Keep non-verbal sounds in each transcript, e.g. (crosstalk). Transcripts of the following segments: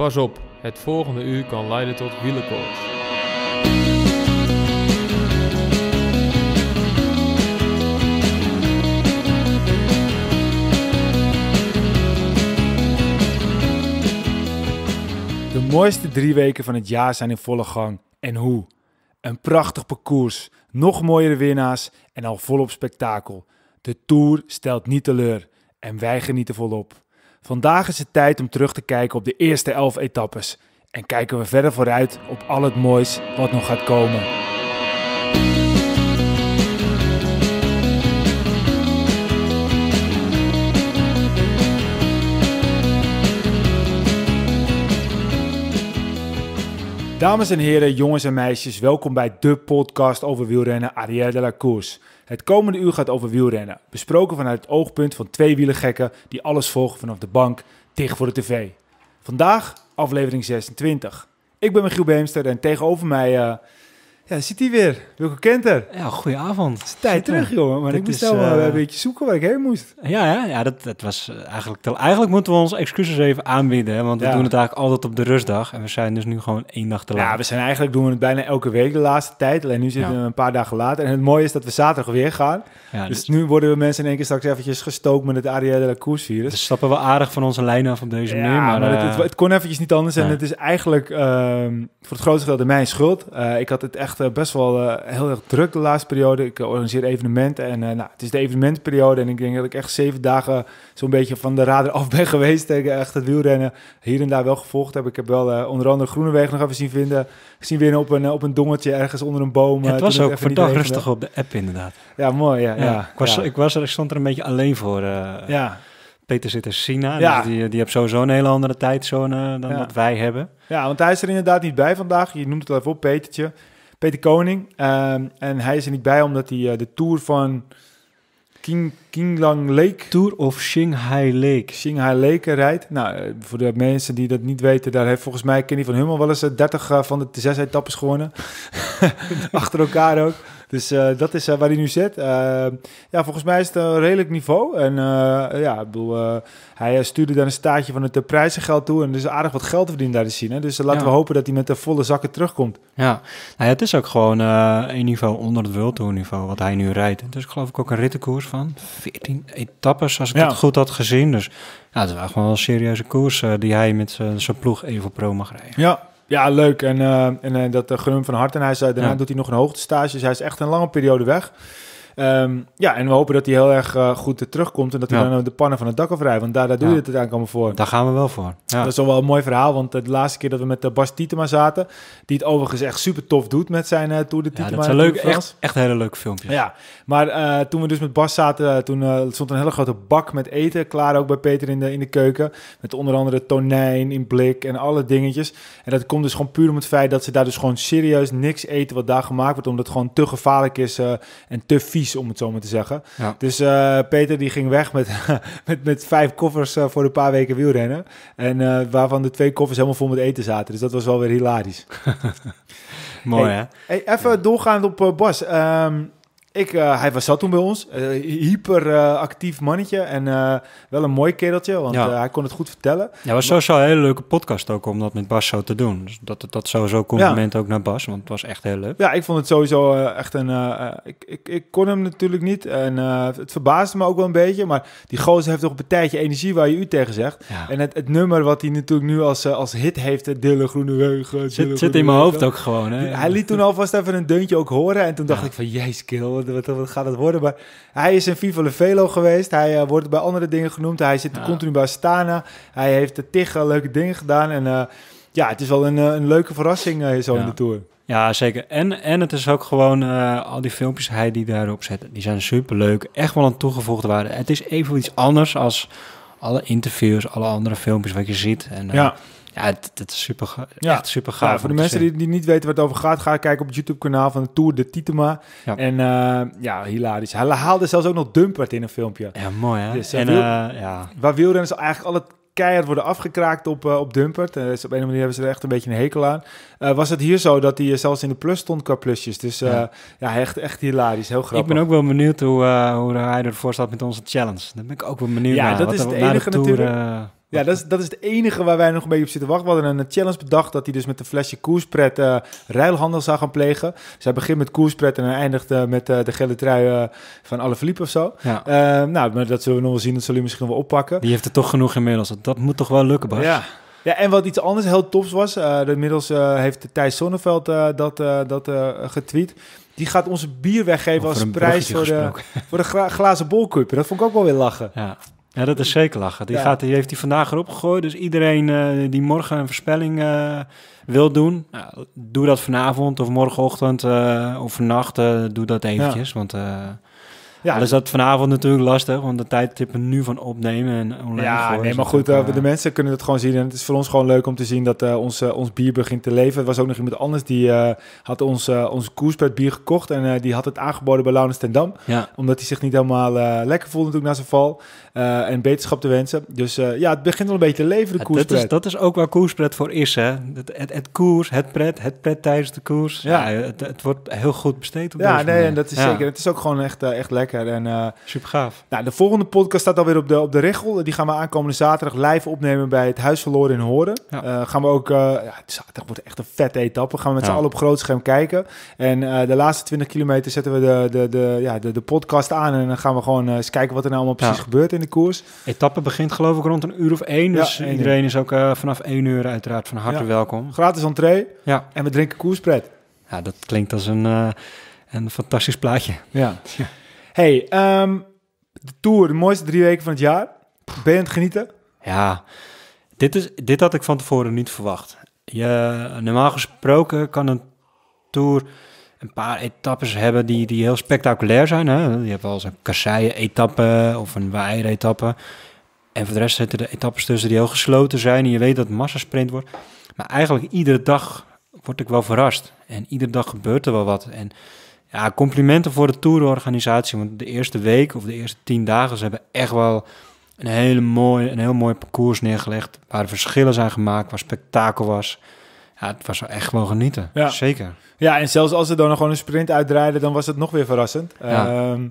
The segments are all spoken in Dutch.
Pas op, het volgende uur kan leiden tot wielenkoorts. De mooiste drie weken van het jaar zijn in volle gang. En hoe? Een prachtig parcours, nog mooiere winnaars en al volop spektakel. De Tour stelt niet teleur en wij genieten volop. Vandaag is het tijd om terug te kijken op de eerste elf etappes. En kijken we verder vooruit op al het moois wat nog gaat komen. Dames en heren, jongens en meisjes, welkom bij de podcast over wielrennen Ariel de la Course. Het komende uur gaat over wielrennen, besproken vanuit het oogpunt van twee wielergekken die alles volgen vanaf de bank, dicht voor de tv. Vandaag aflevering 26. Ik ben Michiel Beemster en tegenover mij eh, ja, zit hij weer. kent Kenter. Ja, goedenavond. Het is tijd terug, jongen. Maar ik moest nou wel eh, eh, een beetje zoeken waar ik heen moest. Ja, ja, ja dat, dat was eh, eigenlijk... Eigenlijk moeten we ons excuses even aanbieden. Hè, want we doen het eigenlijk altijd op de rustdag. En we zijn dus nu gewoon één dag te laat. Ja, we zijn eigenlijk... doen we het bijna elke week de laatste tijd. Alleen nu zitten we een paar dagen later. En het mooie is dat we zaterdag weer gaan. Dus, dus, nu worden we mensen in één keer straks eventjes gestookt... met het Arielle Koers virus. stappen we aardig van onze lijn af op deze manier. Maar, het, kon eventjes niet anders. En het is eigenlijk ehm, voor het grootste deel mijn schuld. ik had het echt eh, best wel eh, heel erg druk de laatste periode. Ik eh, organiseer evenementen en nou, het is de evenementperiode. En ik denk dat ik echt zeven dagen zo'n beetje van de radar (laughs) af ben geweest. tegen echt het wielrennen hier en daar wel gevolgd heb. Ik heb wel onder andere Groeneweg nog even zien vinden. Zien weer op een, op een dongetje ergens onder een boom. het was ook verdacht rustig op de app inderdaad. Ja, mooi. Ja, ja, ik, was, ik was er, ik stond er een beetje alleen voor. ja. Peter zit in China, dus die, die heeft sowieso een hele andere tijdzone dan wat wij hebben. Ja, want hij is er inderdaad niet bij vandaag. Je noemt het al even op, Petertje. Peter Koning. Ehm, en hij is er niet bij omdat hij eh, de tour van King, Lang Lake... Tour of Shanghai Lake. Shanghai Lake rijdt. Nou, eh, voor de mensen die dat niet weten, daar heeft volgens mij Kenny van Hummel wel eens 30 eh, van de zes etappes gewonnen. (laughs) Achter elkaar ook. Dus eh, dat is eh, waar hij nu zit. Eh, ja, volgens mij is het een redelijk niveau. En ja, ik bedoel, hij stuurde daar een staartje van het prijzengeld toe. En dus aardig wat geld te verdienen daar te zien. Hè? Dus laten we hopen dat hij met de volle zakken terugkomt. Ja, nou ja het is ook gewoon een niveau onder het World Tour niveau wat hij nu rijdt. Dus geloof ik ook een rittenkoers van 14 etappes, als ik het goed had gezien. Dus ja, het is wel gewoon wel een serieuze koers die hij met zijn ploeg even pro mag rijden. Ja, ja, leuk. En, eh, en eh, dat eh, gun hem van harte. En hij zei, daarna doet hij nog een hoogtestage. Dus hij is echt een lange periode weg. Ehm, ja, en we hopen dat hij heel erg eh, goed eh, terugkomt en dat hij dan de pannen van het dak afrijdt. Want daar, daar doe je het uiteindelijk allemaal voor. Daar gaan we wel voor. Dat is wel een mooi verhaal, want de laatste keer dat we met eh, Bas Tietema zaten, die het overigens echt super tof doet met zijn uh, Tour de Tietema. Ja, dat zijn leuk, echt, echt hele leuke filmpjes. Ja, maar toen we dus met Bas zaten, toen stond een hele grote bak met eten klaar ook bij Peter in de, in de keuken. Met onder andere tonijn in blik en alle dingetjes. En dat komt dus gewoon puur om het feit dat ze daar dus gewoon serieus niks eten wat daar gemaakt wordt, omdat het gewoon te gevaarlijk is en te vies om het zo maar te zeggen. Dus eh, Peter die ging weg met, (laughs) met, met vijf koffers eh, voor een paar weken wielrennen. En eh, waarvan de twee koffers helemaal vol met eten zaten. Dus dat was wel weer hilarisch. (laughs) Mooi hè? even ja. doorgaand op Bas. Ehm, ik, eh, hij was zat toen bij ons. Uh, hyper eh, actief mannetje en wel een mooi kereltje, want hij kon het goed vertellen. Ja, was sowieso een hele leuke podcast ook om dat met Bas zo te doen. Dus dat, dat sowieso compliment ja. ook naar Bas, want het was echt heel leuk. Ja, ik vond het sowieso echt een... ik, ik, ik kon hem natuurlijk niet en het verbaasde me ook wel een beetje. Maar die gozer heeft toch een tijdje energie waar je u tegen zegt. En het, het nummer wat hij natuurlijk nu als, als hit heeft, Dille Groene Wegen. Zit, zit in mijn hoofd ook gewoon, hè? Hij liet toen alvast even een deuntje ook horen en toen dacht ik van, jezus, kill wat, gaat dat worden? Maar hij is een Viva Le Velo geweest. Hij eh, wordt bij andere dingen genoemd. Hij zit continu bij Astana. Hij heeft de tig leuke dingen gedaan. En eh, ja, het is wel een, eh, een leuke verrassing zo in de Tour. Ja, zeker. En, en het is ook gewoon al die filmpjes hij die daarop zet, die zijn superleuk. Echt wel een toegevoegde waarde. Het is even iets anders als alle interviews, alle andere filmpjes wat je ziet. En, ja. Ja, dat is super, ja. echt super nou, gaaf. Ja, voor de mensen die, die, niet weten waar het over gaat, ga kijken op het YouTube-kanaal van de Tour de Titema. En eh, ja, hilarisch. Hij haalde zelfs ook nog Dumpert in een filmpje. Ja, mooi hè? Dus, eh, en, eh, ja. Waar wielrenners eigenlijk al het keihard worden afgekraakt op, op Dumpert. dus op een manier hebben ze er echt een beetje een hekel aan. was het hier zo dat hij zelfs in de plus stond qua plusjes. Dus ja. ja. echt, echt hilarisch. Heel grappig. Ik ben ook wel benieuwd hoe, hoe hij ervoor staat met onze challenge. Daar ben ik ook wel benieuwd ja, naar. dat is het enige tour, natuurlijk ja, dat is, dat is het enige waar wij nog een beetje op zitten wachten. We hadden een eh, challenge bedacht dat hij dus met een flesje koerspret uh, ruilhandel zou gaan plegen. zij dus hij begint met koerspret en hij eindigt eh, met de gele trui van alle of zo. nou, dat zullen we nog wel zien. Dat zullen we misschien wel oppakken. Die heeft er toch genoeg inmiddels. Dat moet toch wel lukken, Bas? Ja. Ja, en wat iets anders heel tops was, inmiddels heeft Thijs Sonneveld dat, dat getweet. Die gaat onze bier weggeven als prijs voor de, voor de glazen bolcup. Dat vond ik ook wel weer lachen. Ja. Ja, dat is zeker lachen. Die, gaat, die heeft hij vandaag erop gegooid. Dus iedereen eh, die morgen een voorspelling eh, wil doen, nou, doe dat vanavond of morgenochtend eh, of vannacht. doe dat eventjes, ja. want... ja, dus dat vanavond natuurlijk lastig, want de tijdtippen nu van opnemen en online. Ja, nee, maar goed, we de mensen kunnen het gewoon zien. En het is voor ons gewoon leuk om te zien dat ons, ons bier begint te leven. Er was ook nog iemand anders die had ons, ons Koerspet bier gekocht en die had het aangeboden bij Launens Tendam. Dam. Omdat hij zich niet helemaal lekker voelde natuurlijk na zijn val. Eh, en beterschap te wensen. Dus eh, ja, het begint al een beetje te leven, de ja, koerspret. Dat is, dat is ook waar koerspret voor is, hè. Het, het, koers, het pret, het pret tijdens de koers. Ja, het, het, wordt heel goed besteed op Ja, nee, en dat is zeker. Het is ook gewoon echt, eh, echt lekker. En, Super gaaf. Nou, de volgende podcast staat alweer op de, op de regel. Die gaan we aankomende zaterdag live opnemen bij het Huis Verloren in Horen. gaan we ook... zaterdag wordt echt een vette etappe. Gaan we met z'n allen op groot scherm kijken. En de laatste 20 kilometer zetten we de, de, de, ja, de, de podcast aan. En dan gaan we gewoon eens kijken wat er nou allemaal precies gebeurt in de koers. Etappe begint geloof ik rond een uur of één. Dus iedereen is ook eh, vanaf één uur uiteraard van harte welkom. Gratis entree. Ja. En we drinken koerspret. Ja, dat klinkt als een, uh, een fantastisch plaatje. Ja. hey, ehm, de Tour, de mooiste drie weken van het jaar. Ben je aan het genieten? Ja, dit, is, dit had ik van tevoren niet verwacht. Je, normaal gesproken kan een Tour een paar etappes hebben die, die heel spectaculair zijn. Hè? Je hebt al eens een kasseien-etappe of een waaier etappe En voor de rest zitten de etappes tussen die heel gesloten zijn. En je weet dat het massasprint wordt. Maar eigenlijk iedere dag word ik wel verrast. En iedere dag gebeurt er wel wat. En ja, complimenten voor de tourorganisatie. Want de eerste week of de eerste tien dagen, ze hebben echt wel een, hele mooie, een heel mooi parcours neergelegd. Waar verschillen zijn gemaakt, waar spektakel was het was echt gewoon genieten. Ja. Zeker. Ja, en zelfs als ze dan nog gewoon een sprint uitdraaiden, dan was het nog weer verrassend. Ja. Ehm,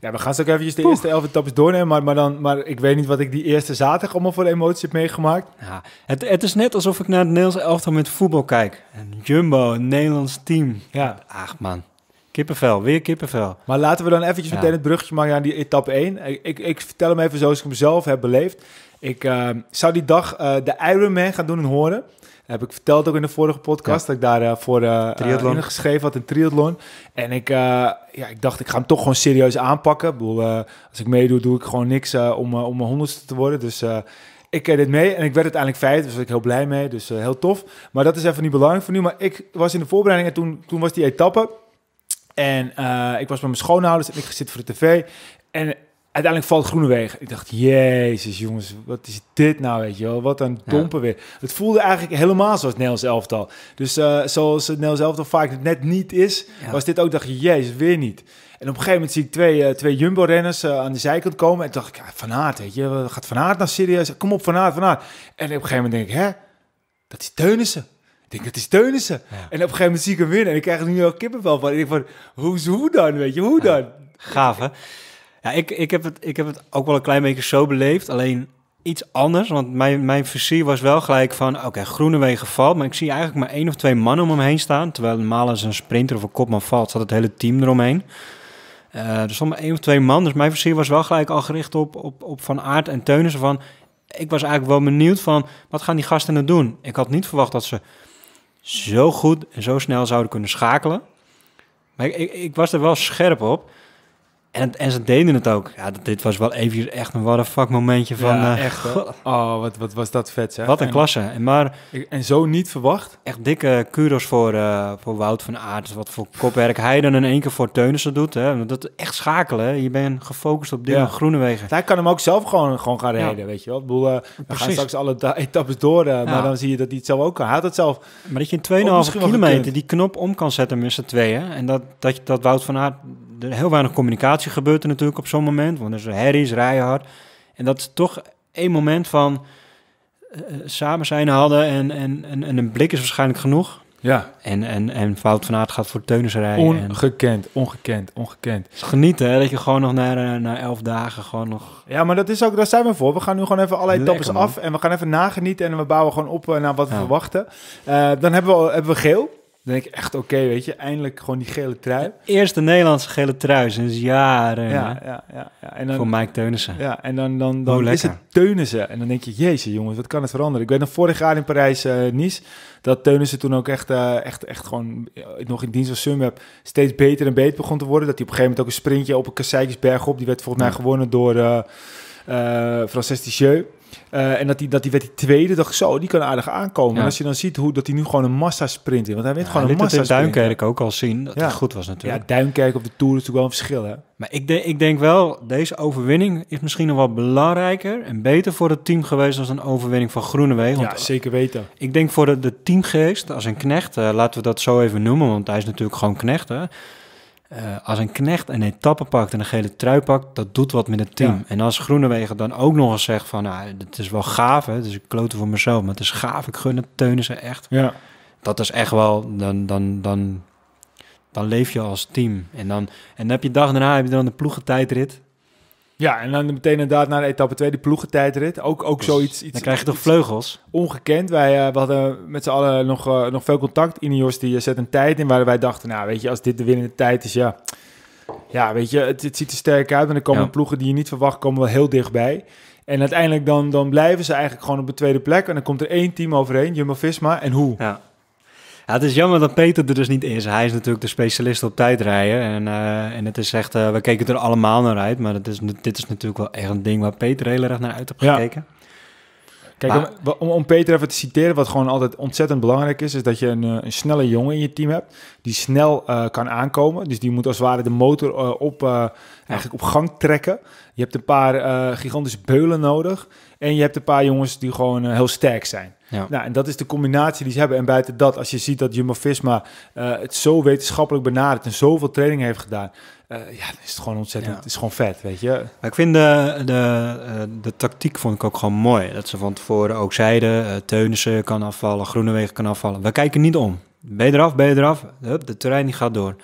ja, we gaan zo ook eventjes de eerste elf etappes doornemen. Maar, maar, dan, maar ik weet niet wat ik die eerste zaterdag allemaal voor emotie heb meegemaakt. Ja, het, het is net alsof ik naar het Nederlands elftal met voetbal kijk. Een Jumbo, een Nederlands team. Ja. Ach man, kippenvel, weer kippenvel. Maar laten we dan eventjes meteen het bruggetje maken naar die etappe 1. Ik, ik, vertel hem even zoals ik hem zelf heb beleefd. Ik ehm, zou die dag uh, de Ironman gaan doen Horen. Heb ik verteld ook in de vorige podcast dat ik daarvoor eh, voor eh, eh, geschreven had, een triathlon. En ik, ja, ik dacht, ik ga hem toch gewoon serieus aanpakken. Ik bedoel, als ik meedoe, doe ik gewoon niks om, om mijn honderdste te worden. Dus ik dit mee en ik werd uiteindelijk vijf, dus daar was ik heel blij mee. Dus heel tof. Maar dat is even niet belangrijk voor nu. Maar ik was in de voorbereiding en toen, toen was die etappe. En ik was met mijn schoonouders en ik zit voor de tv. En uiteindelijk valt Groenewegen. Ik dacht, jezus jongens, wat is dit nou, weet je wel? Wat een domper weer. Het voelde eigenlijk helemaal zoals Nederlands elftal. Dus eh, zoals het Nederlands elftal vaak net niet is, was dit ook, dacht je, jezus, weer niet. En op een gegeven moment zie ik twee, eh, twee Jumbo-renners eh, aan de zijkant komen. En dacht ik, Van Aert, weet je, gaat Van Aart nou serieus? Kom op, Van Aert, Van Aert. En op een gegeven moment denk ik, hè, dat is Teunissen. Ik denk, dat is Teunissen. Ja. En op een gegeven moment zie ik hem winnen. En ik krijg er nu al kippenvel van. ik denk van, hoe, hoe dan, weet je, hoe dan? Gaaf, hè? Ja, ik, ik, heb het, ik heb het ook wel een klein beetje zo beleefd. Alleen iets anders. Want mijn, mijn was wel gelijk van... Oké, okay, Groenewegen valt. Maar ik zie eigenlijk maar één of twee mannen om hem heen staan. Terwijl normaal als een sprinter of een kopman valt... zat het hele team eromheen. Uh, er stond maar één of twee man. Dus mijn versier was wel gelijk al gericht op, op, op Van aard en Teunissen. Van, ik was eigenlijk wel benieuwd van... Wat gaan die gasten nou doen? Ik had niet verwacht dat ze zo goed en zo snel zouden kunnen schakelen. Maar ik, ik was er wel scherp op. En, en ze deden het ook. Ja, dit was wel even echt een what the fuck momentje van... Ja, eh, Oh, wat, wat was dat vet, zeg. Wat een klasse. En, maar, en zo niet verwacht? Echt dikke kudos voor, eh, voor Wout van Aert. Dus wat voor kopwerk hij dan in één keer voor Teunissen doet. Hè. Dat echt schakelen. Je bent gefocust op dingen groene wegen. Hij kan hem ook zelf gewoon, gewoon gaan rijden, weet je wel. Eh, we gaan straks alle etappes door. Maar dan zie je dat hij het zelf ook kan. Hij had het zelf... Maar dat je in 2,5 kilometer die knop om kan zetten met z'n tweeën. En dat, dat, dat Wout van Aert heel weinig communicatie gebeurt er natuurlijk op zo'n moment. Want er is rijen rijhard. En dat is toch één moment van eh, eh, samen zijn hadden en, en, en, een blik is waarschijnlijk genoeg. Ja. En, en, en fout van Aert gaat voor Teunus rijden. Ongekend, ongekend, ongekend. genieten hè, dat je gewoon nog na, eh, na elf dagen gewoon nog... Ja, maar dat is ook, daar zijn we voor. We gaan nu gewoon even alle etappes af en we gaan even nagenieten en we bouwen gewoon op naar wat we verwachten. dan hebben we, hebben we geel. Dan denk ik echt, oké, weet je, eindelijk gewoon die gele trui. eerste Nederlandse gele trui sinds jaren. Ja, ja, ja, ja. En dan, Voor Mike Teunissen. Ja, en dan, dan, dan, is het Teunissen. En dan denk je, jezus jongens, wat kan het veranderen? Ik weet nog vorig jaar in Parijs, uh, Nice, dat Teunissen toen ook echt, eh, echt, echt gewoon eh, nog in dienst als Sunweb steeds beter en beter begon te worden. Dat hij op een gegeven moment ook een sprintje op een kasseitjesberg op. Die werd volgens mij gewonnen door... Eh, Francis Ticheu. Uh, en dat die, dat die werd die tweede, dacht zo, die kan aardig aankomen. En als je dan ziet hoe dat hij nu gewoon een massa sprint in. Want hij weet gewoon een massa sprint. Dat in Duinkerk ook al zien, dat ja. goed was natuurlijk. Ja, Duinkerk op de Tour is natuurlijk wel een verschil, hè? Maar ik, de, ik denk wel, deze overwinning is misschien nog wat belangrijker en beter voor het team geweest dan een overwinning van Groenewegen. Ja, eh, zeker weten. Ik denk voor de, teamgeest, als een knecht, laten we dat zo even noemen, want hij is natuurlijk gewoon knecht, hè? Eh, als een knecht een etappe pakt en een gele trui pakt, dat doet wat met het team. En als Groenewegen dan ook nog eens zegt van, nou, het is wel gaaf, hè? het is een klote voor mezelf, maar het is gaaf, ik gun het teunen ze echt. Ja. Dat is echt wel, dan, dan, dan, dan leef je als team. En dan, en dan heb je dag daarna, heb je dan de ploegentijdrit. Ja, en dan meteen inderdaad naar de etappe 2, de ploegentijdrit. Ook, ook dus zoiets. Iets, dan krijg je toch vleugels? Ongekend. Wij eh, we hadden met z'n allen nog, eh, nog veel contact. Ineos die eh, zet een tijd in waar wij dachten, nou weet je, als dit de winnende tijd is, ja. Ja, weet je, het, het ziet er sterk uit. En dan komen ploegen die je niet verwacht, komen wel heel dichtbij. En uiteindelijk dan, dan blijven ze eigenlijk gewoon op de tweede plek. En dan komt er één team overheen, Jumbo-Visma. En hoe? Ja het is jammer dat Peter er dus niet is. Hij is natuurlijk de specialist op tijdrijden. En, eh, en het is echt, eh, we keken er allemaal naar uit. Maar het is, dit is natuurlijk wel echt een ding waar Peter heel erg naar uit heeft gekeken. Kijk, om, om, Peter even te citeren, wat gewoon altijd ontzettend belangrijk is, is dat je een, eh, een snelle jongen in je team hebt, die snel kan aankomen. Dus die moet als het ware de motor op, eigenlijk op gang trekken. Je hebt een paar gigantische beulen nodig. En je hebt een paar jongens die gewoon eh, heel sterk zijn. Ja. Nou, en dat is de combinatie die ze hebben. En buiten dat, als je ziet dat Jumbo-Visma eh, het zo wetenschappelijk benadert... en zoveel training heeft gedaan... Eh, ja, is het gewoon ontzettend... Het is gewoon vet, weet je. Maar ik vind de, de, de tactiek vond ik ook gewoon mooi. Dat ze van tevoren ook zeiden... Uh, Teunissen kan afvallen, Groenewegen kan afvallen. We kijken niet om. Ben je eraf, ben je eraf? Hup, de terrein die gaat door.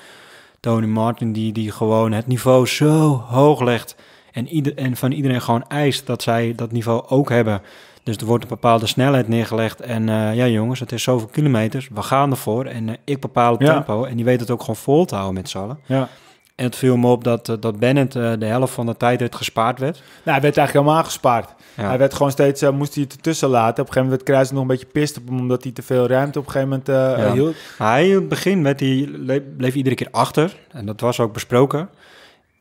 Tony Martin die, die gewoon het niveau zo hoog legt... En, en van iedereen gewoon eist dat zij dat niveau ook hebben. Dus er wordt een bepaalde snelheid neergelegd. En eh, ja, jongens, het is zoveel kilometers. We gaan ervoor. En eh, ik bepaal het tempo. En die weet het ook gewoon vol te houden met z'n allen. Ja. En het viel me op dat, eh, dat Bennett de helft van de tijd het gespaard werd. Nou, hij werd eigenlijk helemaal gespaard. Hij werd gewoon steeds, moest hij het ertussen laten. Op een gegeven moment werd Kruijs nog een beetje pist op omdat hij te veel ruimte op een gegeven moment hield. Hij in het begin werd hij, bleef iedere keer achter. En dat was ook besproken.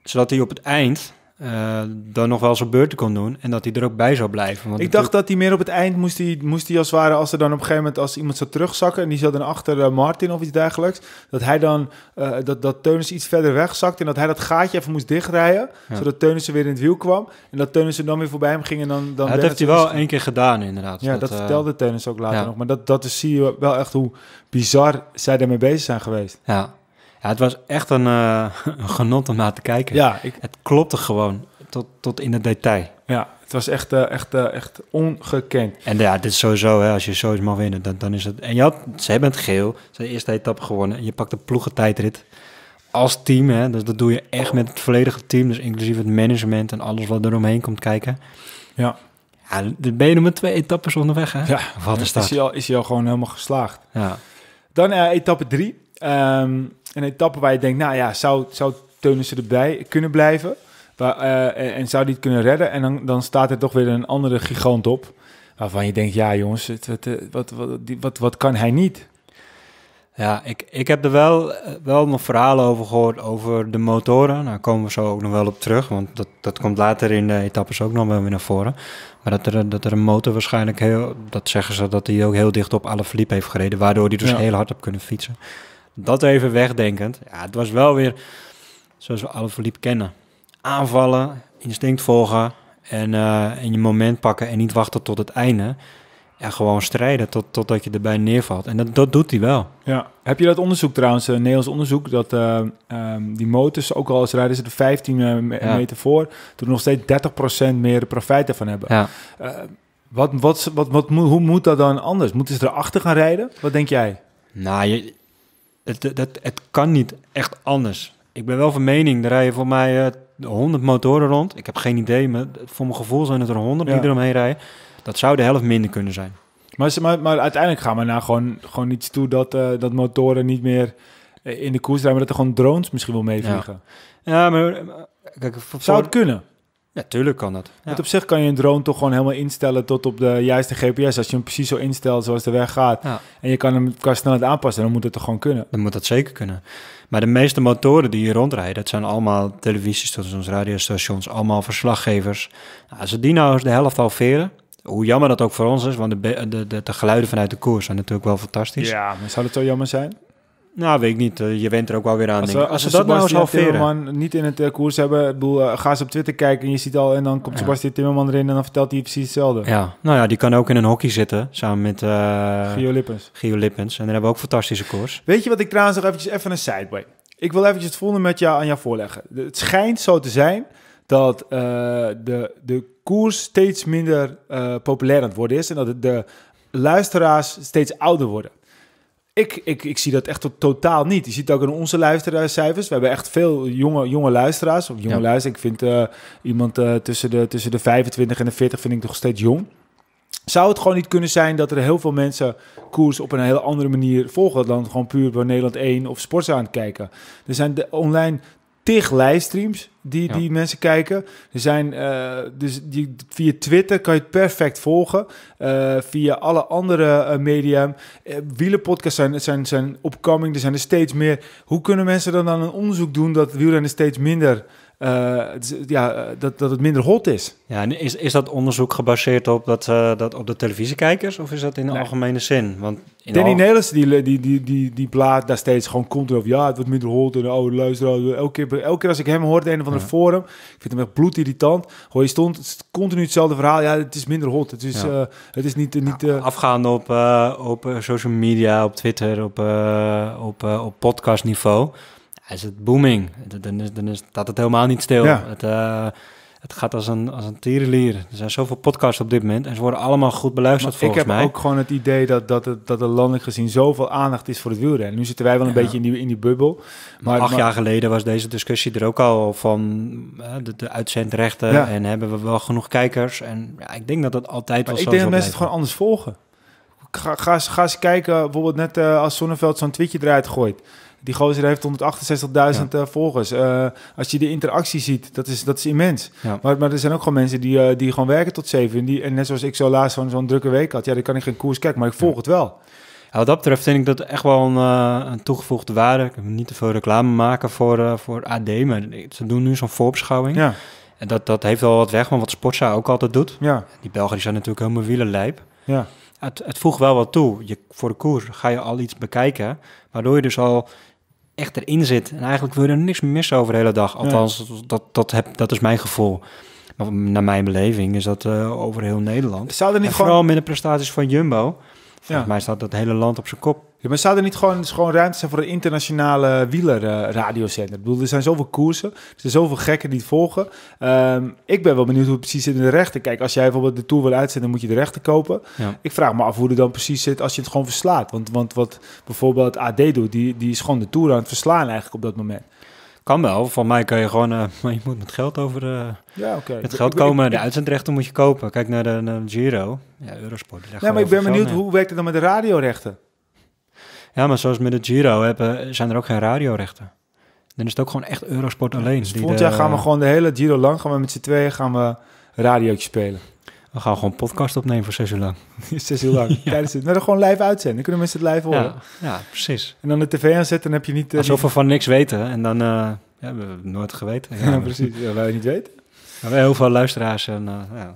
Zodat hij op het eind eh, dan nog wel zijn beurten kon doen en dat hij er ook bij zou blijven. Want ik dacht dat hij meer op het eind moest hij, moest hij als het als er dan op een gegeven moment als iemand zou terugzakken en die zat dan achter eh, Martin of iets dergelijks, dat hij dan eh, dat, dat Teunissen iets verder wegzakt en dat hij dat gaatje even moest dichtrijden, zodat zodat er weer in het wiel kwam en dat er dan weer voorbij hem ging en dan. dan ja, dat heeft hij wel één keer gedaan inderdaad. Ja, dat, vertelde Teunissen ook later nog, maar dat, dat is, zie je wel echt hoe bizar zij daarmee bezig zijn geweest. Ja. Ja, het was echt eh, (laughs) een, genot om naar te kijken. Ja, ik... Het klopte gewoon tot, tot in het detail. Ja, het was echt, eh, echt, eh, echt ongekend. En ja, dit is sowieso, hè, als je zoiets mag winnen, dan, dan is het... En je had, ze hebben het geel, ze eerste etappe gewonnen. En je pakt de ploegentijdrit als team. Hè, dus dat doe je echt met het volledige team. Dus inclusief het management en alles wat er omheen komt kijken. Ja. Ja, dan ben je nog met twee etappes onderweg, hè? Ja, wat is dat? Is hij al, is al gewoon helemaal geslaagd. Ja. Dan etappe drie. Um, een etappe waar je denkt, nou ja, zou, zou Teunissen erbij kunnen blijven? Eh, en, zou die het kunnen redden? En dan, dan staat er toch weer een andere gigant op. Waarvan je denkt, ja jongens, eh, wat, wat, wat, wat kan hij niet? Ja, ik, ik heb er wel, eh, wel nog verhalen over gehoord over de motoren. Nou, daar komen we zo ook nog wel op terug, want dat, dat komt later in de etappes ook nog wel weer naar voren. Maar dat er, dat er een motor waarschijnlijk heel, dat zeggen ze, dat hij ook heel dicht op alle verliep heeft gereden, waardoor hij dus heel hard op kunnen fietsen. Dat even wegdenkend. Ja, het was wel weer zoals we alle verliep kennen. Aanvallen, instinct volgen en, uh, eh, en je moment pakken en niet wachten tot het einde. En gewoon strijden tot, totdat je erbij neervalt. En dat, dat doet hij wel. Ja. Heb je dat onderzoek trouwens, een eh, Nederlands onderzoek, dat eh, ehm, die motors, ook al als rijden ze de 15 meter voor, er nog steeds 30% meer profijt ervan hebben. Ja. wat, wat, wat, wat, hoe moet dat dan anders? Moeten ze erachter gaan rijden? Wat denk jij? Nou, je, het, het kan niet echt anders. Ik ben wel van mening, er rijden voor mij uh, eh, 100 motoren rond. Ik heb geen idee, maar voor mijn gevoel zijn het er 100 die eromheen rijden. Dat zou de helft minder kunnen zijn. Maar, maar, maar uiteindelijk gaan we naar gewoon, gewoon iets toe dat, eh, dat motoren niet meer eh, in de koers rijden, maar dat er gewoon drones misschien wel meevliegen. Ja. ja, maar kijk, zou het kunnen? Ja, tuurlijk kan dat. Ja. op zich kan je een drone toch gewoon helemaal instellen tot op de juiste GPS. Als je hem precies zo instelt zoals de weg gaat. En je kan hem qua snelheid aanpassen, dan moet het toch gewoon kunnen. Dan moet dat zeker kunnen. Maar de meeste motoren die hier rondrijden, dat zijn allemaal televisiestations, radiostations, allemaal verslaggevers. Nou, als ze die nou eens de helft halveren, hoe jammer dat ook voor ons is, want de, de, de, geluiden vanuit de koers zijn natuurlijk wel fantastisch. Ja, maar zou dat zo jammer zijn? Nou, weet ik niet. Eh, je bent er ook wel weer aan. Als, we, als, ze dat nou eens halveren. niet in het koers hebben, bedoel, eh, ga ze op Twitter kijken en je ziet al, en dan komt Sebastian Timmerman erin en dan vertelt hij precies hetzelfde. Ja, nou ja, die kan ook in een hockey zitten samen met eh, Gio Lippens. En dan hebben we ook fantastische koers. Weet je wat ik trouwens nog eventjes even een sideway. Ik wil eventjes het volgende met jou aan jou voorleggen. Het schijnt zo te zijn dat de, de koers steeds minder populair aan het worden is en dat de luisteraars steeds ouder worden. Ik, ik, ik zie dat echt totaal niet. Je ziet ook in onze luisteraarscijfers. We hebben echt veel jonge, jonge luisteraars. Of jonge ja. Ik vind eh, iemand eh, tussen, de, tussen de 25 en de 40 vind ik nog steeds jong. Zou het gewoon niet kunnen zijn dat er heel veel mensen koers op een heel andere manier volgen dan gewoon puur door Nederland 1 of sports aan het kijken? Er zijn de online tig livestreams die, die mensen kijken. Er zijn, eh, dus die, via Twitter kan je het perfect volgen. Eh, via alle andere uh, media. wielenpodcasts zijn, zijn, zijn opkoming, er zijn er steeds meer. Hoe kunnen mensen dan aan een onderzoek doen dat wielrennen steeds minder eh, ja, eh, dat, dat het minder hot is. Ja, en is, is dat onderzoek gebaseerd op, dat, uh, dat op de televisiekijkers of is dat in de algemene zin? Want in Danny algemeen... die, die, die, die, die blaat daar steeds gewoon komt over. Ja, het wordt minder hot en oude oh, luister. Oh, elke keer, elke keer als ik hem hoor, een van andere forum, ik vind hem echt bloedirritant. Hoor je stond continu hetzelfde verhaal. Ja, het is minder hot. Het is, het is niet... niet afgaan op, op social media, op Twitter, op, op, op podcastniveau is het booming. Dan, is, dan is, staat het helemaal niet stil. Ja. Het, eh, het gaat als een, als een tierenlier. Er zijn zoveel podcasts op dit moment en ze worden allemaal goed beluisterd volgens mij. Ik heb ook gewoon het idee dat, dat, het, dat er landelijk gezien zoveel aandacht is voor het wielrennen. Nu zitten wij wel een beetje in die, in die bubbel. Maar, Acht jaar geleden was deze discussie er ook al van eh, de, de uitzendrechten en hebben we wel genoeg kijkers. En ja, ik denk dat dat altijd maar wel Ik denk dat mensen het gewoon anders volgen. Ga, ga, ga eens kijken, bijvoorbeeld net eh, als Zonneveld zo'n tweetje eruit gooit. Die gozer heeft 168.000 ja. Eh, volgers. Eh, als je de interactie ziet, dat is, dat is immens. Maar, maar er zijn ook gewoon mensen die, eh, die gewoon werken tot zeven. En, net zoals ik zo laatst zo'n zo'n drukke week had. Ja, dan kan ik geen koers kijken, maar ik volg het wel. Ja, wat dat betreft vind ik dat echt wel een, een toegevoegde waarde. Ik wil niet te veel reclame maken voor, voor AD, maar ze doen nu zo'n voorbeschouwing. Ja. En dat, dat heeft wel wat weg van wat Sportza ook altijd doet. Ja. Die Belgen zijn natuurlijk helemaal wielenlijp. Ja. Het, het voegt wel wat toe. Je, voor de koers ga je al iets bekijken, waardoor je dus al echt erin zit. En eigenlijk wil je er niks meer missen over de hele dag. Althans, dat, dat, heb, dat is mijn gevoel. naar mijn beleving is dat eh, over heel Nederland. Zouden niet gewoon... vooral met de prestaties van Jumbo. Volgens mij staat dat hele land op zijn kop. maar zou er niet gewoon, gewoon ruimte zijn voor een internationale wielerradiocenter? Eh, uh, ik bedoel, er zijn zoveel koersen, er zijn zoveel gekken die het volgen. Ehm, ik ben wel benieuwd hoe het precies zit in de rechten. Kijk, als jij bijvoorbeeld de Tour wil uitzenden, moet je de rechten kopen. Ik vraag me af hoe het dan precies zit als je het gewoon verslaat. Want, want wat bijvoorbeeld AD doet, die, die is gewoon de Tour aan het verslaan eigenlijk op dat moment kan wel. Voor mij kan je gewoon, maar eh, (laughs) je moet met geld over de, ja, oké. het geld komen. de uitzendrechten moet je kopen. Kijk naar de, Giro, ja, Eurosport. Ja, maar ik ben benieuwd, hoe werkt het dan met de radiorechten? Ja, maar zoals met de Giro hebben, zijn er ook geen radiorechten. Dan is het ook gewoon echt Eurosport alleen. Dus volgend gaan we gewoon de hele Giro lang, gaan we met z'n tweeën gaan we radiootje spelen. We gaan gewoon podcast opnemen voor zes uur lang. (laughs) zes uur lang. (laughs) ja. Tijdens het, maar dan gewoon live uitzenden. Dan kunnen mensen het live horen. Ja, precies. En dan de tv aanzetten, dan heb je niet... Uh, Alsof we van niks weten. En dan eh, ja, hebben we nooit geweten. (laughs) Ja, ja precies. Ja, wij niet weten. We hebben heel veel luisteraars. En, eh, ja.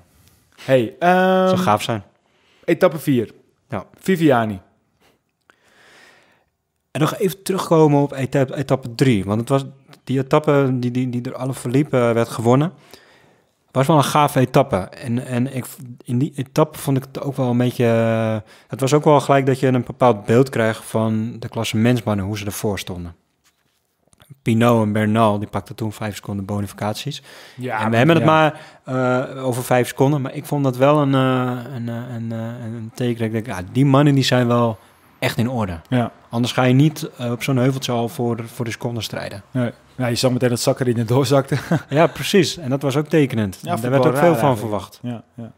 hey, um, zou ehm, gaaf zijn. Etappe 4. Nou, Viviani. En nog even terugkomen op etappe, etappe 3. Want het was die etappe die, die, die er alle verliep, werd gewonnen was wel een gaaf etappe. En, en ik, in die etappe vond ik het ook wel een beetje... Eh, het was ook wel gelijk dat je een bepaald beeld krijgt van de klasse mensmannen, hoe ze ervoor stonden. Pinot en Bernal, die pakten toen vijf seconden bonificaties. Ja, en we hebben het maar eh, over vijf seconden. Maar ik vond dat wel een, eh, een, een, een teken. Dat ik denk, die mannen die zijn wel echt in orde. Ja. Anders ga je niet eh, op zo'n heuveltje al voor, voor de seconde strijden. Nee. Ja, je zag meteen dat Zakker in de doorzakte. (laughs) ja, precies. En dat was ook tekenend. Ja, Daar werd ook veel van verwacht. Ja, ja.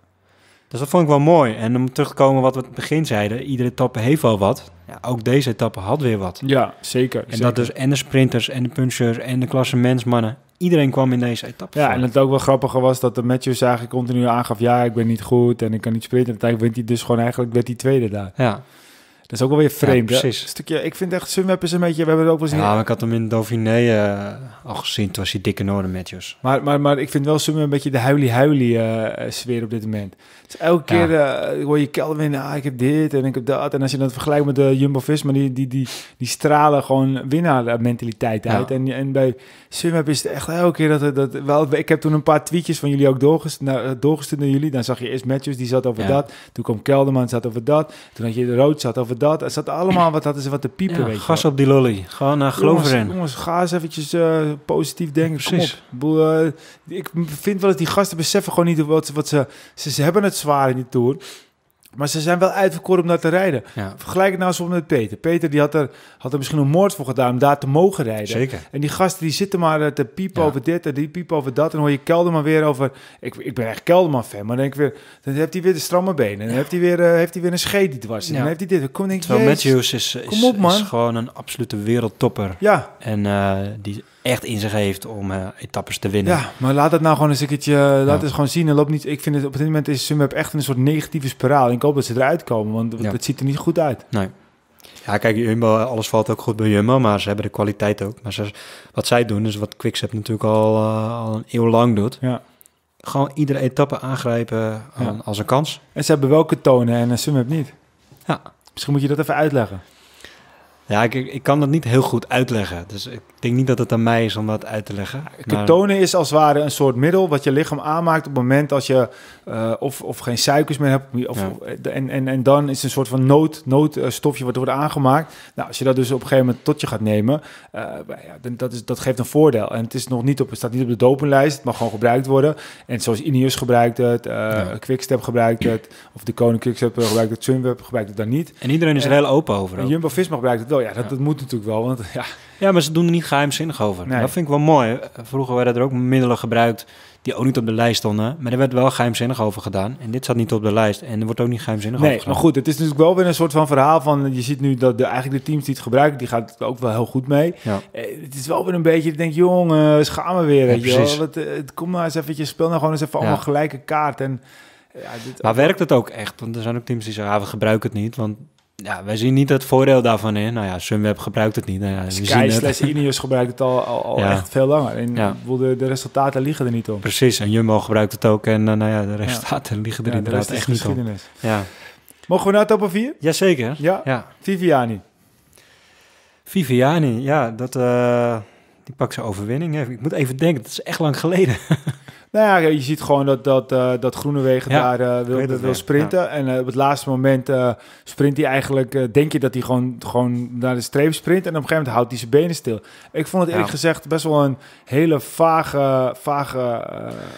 Dus dat vond ik wel mooi. En om terug te komen wat we het begin zeiden, iedere etappe heeft wel wat. Ja, ook deze etappe had weer wat. Ja, zeker. En dat dus en de sprinters en de punchers en de klassementsmannen. Iedereen kwam in deze etappe. Ja, en het ook wel grappiger was dat de Matthews eigenlijk continu aangaf... ja, ik ben niet goed en ik kan niet sprinten. En uiteindelijk werd hij dus gewoon eigenlijk werd die tweede daar. Ja, dat is ook wel weer vreemd. precies. Stukje, ik vind echt, Sunweb is een beetje... We hebben het ook wel eens ja, ik had hem in Dauphiné eh, al gezien. Toen was hij dikke noorden metjes Maar, maar, maar ik vind wel Sunweb een beetje de huilie-huilie eh, sfeer op dit moment. Dus elke keer uh, hoor je Kelvin, ah, ik heb dit en ik heb dat. En als je dat vergelijkt met de Jumbo-Visma, die, die, die, die stralen gewoon winnaar-mentaliteit uit. En, en bij Sunweb is het echt elke keer dat... dat wel, ik heb toen een paar tweetjes van jullie ook doorgestuurd naar, doorgestuurd naar jullie. Dan zag je eerst metjes die zat over dat. Toen kwam Kelderman, zat over dat. Toen had je de Rood, zat over dat. Er zat allemaal wat hadden ze wat te piepen. weet gas op die lolly. Gewoon naar eh, geloof jongens, erin. Jongens, ga eens eventjes eh, positief denken. Precies. Eh, ik vind wel dat die gasten beseffen gewoon niet wat, wat ze, ze... Ze hebben het zwaar in die Tour. Maar ze zijn wel uitverkoren om daar te rijden. Vergelijk het nou eens op met Peter. Peter die had, er, had er misschien een moord voor gedaan om daar te mogen rijden. Zeker. En die gasten die zitten maar eh, te piepen over dit en die piepen over dat. En hoor je Kelderman weer over... Ik, ik ben echt Kelderman-fan, maar dan denk ik weer... Dan heeft hij weer de stramme benen. heeft hij weer, eh, heeft hij weer een scheet die dwars Dan heeft hij dit. Kom, denk ik, Terwijl Matthews is, is, is, gewoon een absolute wereldtopper. Ja. En uh, die echt in zich heeft om eh, etappes te winnen. Ja, maar laat het nou gewoon eens een keertje, laat is gewoon zien. En loop niet, ik vind het op dit moment is Sunweb echt een soort negatieve spiraal. ik hoop dat ze eruit komen, want het ziet er niet goed uit. Nee. Ja, kijk, Jumbo, alles valt ook goed bij Jumbo, maar ze hebben de kwaliteit ook. Maar ze, wat zij doen is wat Quickstep natuurlijk al, eh, al een eeuw lang doet. Ja. Gewoon iedere etappe aangrijpen eh, als een kans. En ze hebben welke tonen en Sunweb niet. Ja. Misschien moet je dat even uitleggen. Ja, ik, ik kan dat niet heel goed uitleggen. Dus ik denk niet dat het aan mij is om dat uit te leggen. Ketone is als het ware een soort middel wat je lichaam aanmaakt op het moment dat je eh, of, of geen suikers meer hebt. Of, eh, en, en, en dan is het een soort van nood, noodstofje eh, wat wordt aangemaakt. Nou, als je dat dus op een gegeven moment tot je gaat nemen, ja, dat, is, dat geeft een voordeel. En het is nog niet op, het staat niet op de dopenlijst, het mag gewoon gebruikt worden. En zoals Ineos gebruikt het, Quickstep gebruikt het, of de Koning Quickstep gebruikt het, Sunweb gebruikt het dan niet. En iedereen is er heel open over. Jumbo-Visma gebruikt het ja, dat, moet natuurlijk wel. Want, ja. ja, maar ze doen er niet geheimzinnig over. Dat vind ik wel mooi. Vroeger werden er ook middelen gebruikt die ook niet op de lijst stonden. Maar er werd wel geheimzinnig over gedaan. En dit zat niet op de lijst. En er wordt ook niet geheimzinnig over gedaan. Maar goed, het is natuurlijk wel weer een soort van verhaal van... je ziet nu dat de, eigenlijk de teams die het gebruiken... die gaat ook wel heel goed mee. Ja. Eh, het is wel weer een beetje... ik denk, jongen, schamen weer. je het, eh, het, kom maar nou eens eventjes... speel nou gewoon eens even allemaal gelijke kaart. En, ja, dit maar werkt het ook echt? Want er zijn ook teams die zeggen... Ah, we gebruiken het niet, want ja, wij zien niet het voordeel daarvan in. Nou ja, Sunweb gebruikt het niet. Nou ja, Sky slash Ineos gebruikt het al, al, echt veel langer. En de, de, resultaten liggen er niet op, Precies, en Jumbo gebruikt het ook. En eh, nou ja, de resultaten liggen er inderdaad echt niet op. Ja. Mogen we naar top 4? Jazeker. Ja. ja. Viviani. Viviani, ja, dat, eh, die pakt zijn overwinning. Ik moet even denken, dat is echt lang geleden. (laughs) Nou ja, je ziet gewoon dat, dat, eh, dat Groenewegen ja, daar eh, wil, wil sprinten. En eh, op het laatste moment sprint hij eigenlijk... denk je dat hij gewoon, gewoon naar de streep sprint... en op een gegeven moment houdt hij zijn benen stil. Ik vond het eerlijk gezegd best wel een hele vage, vage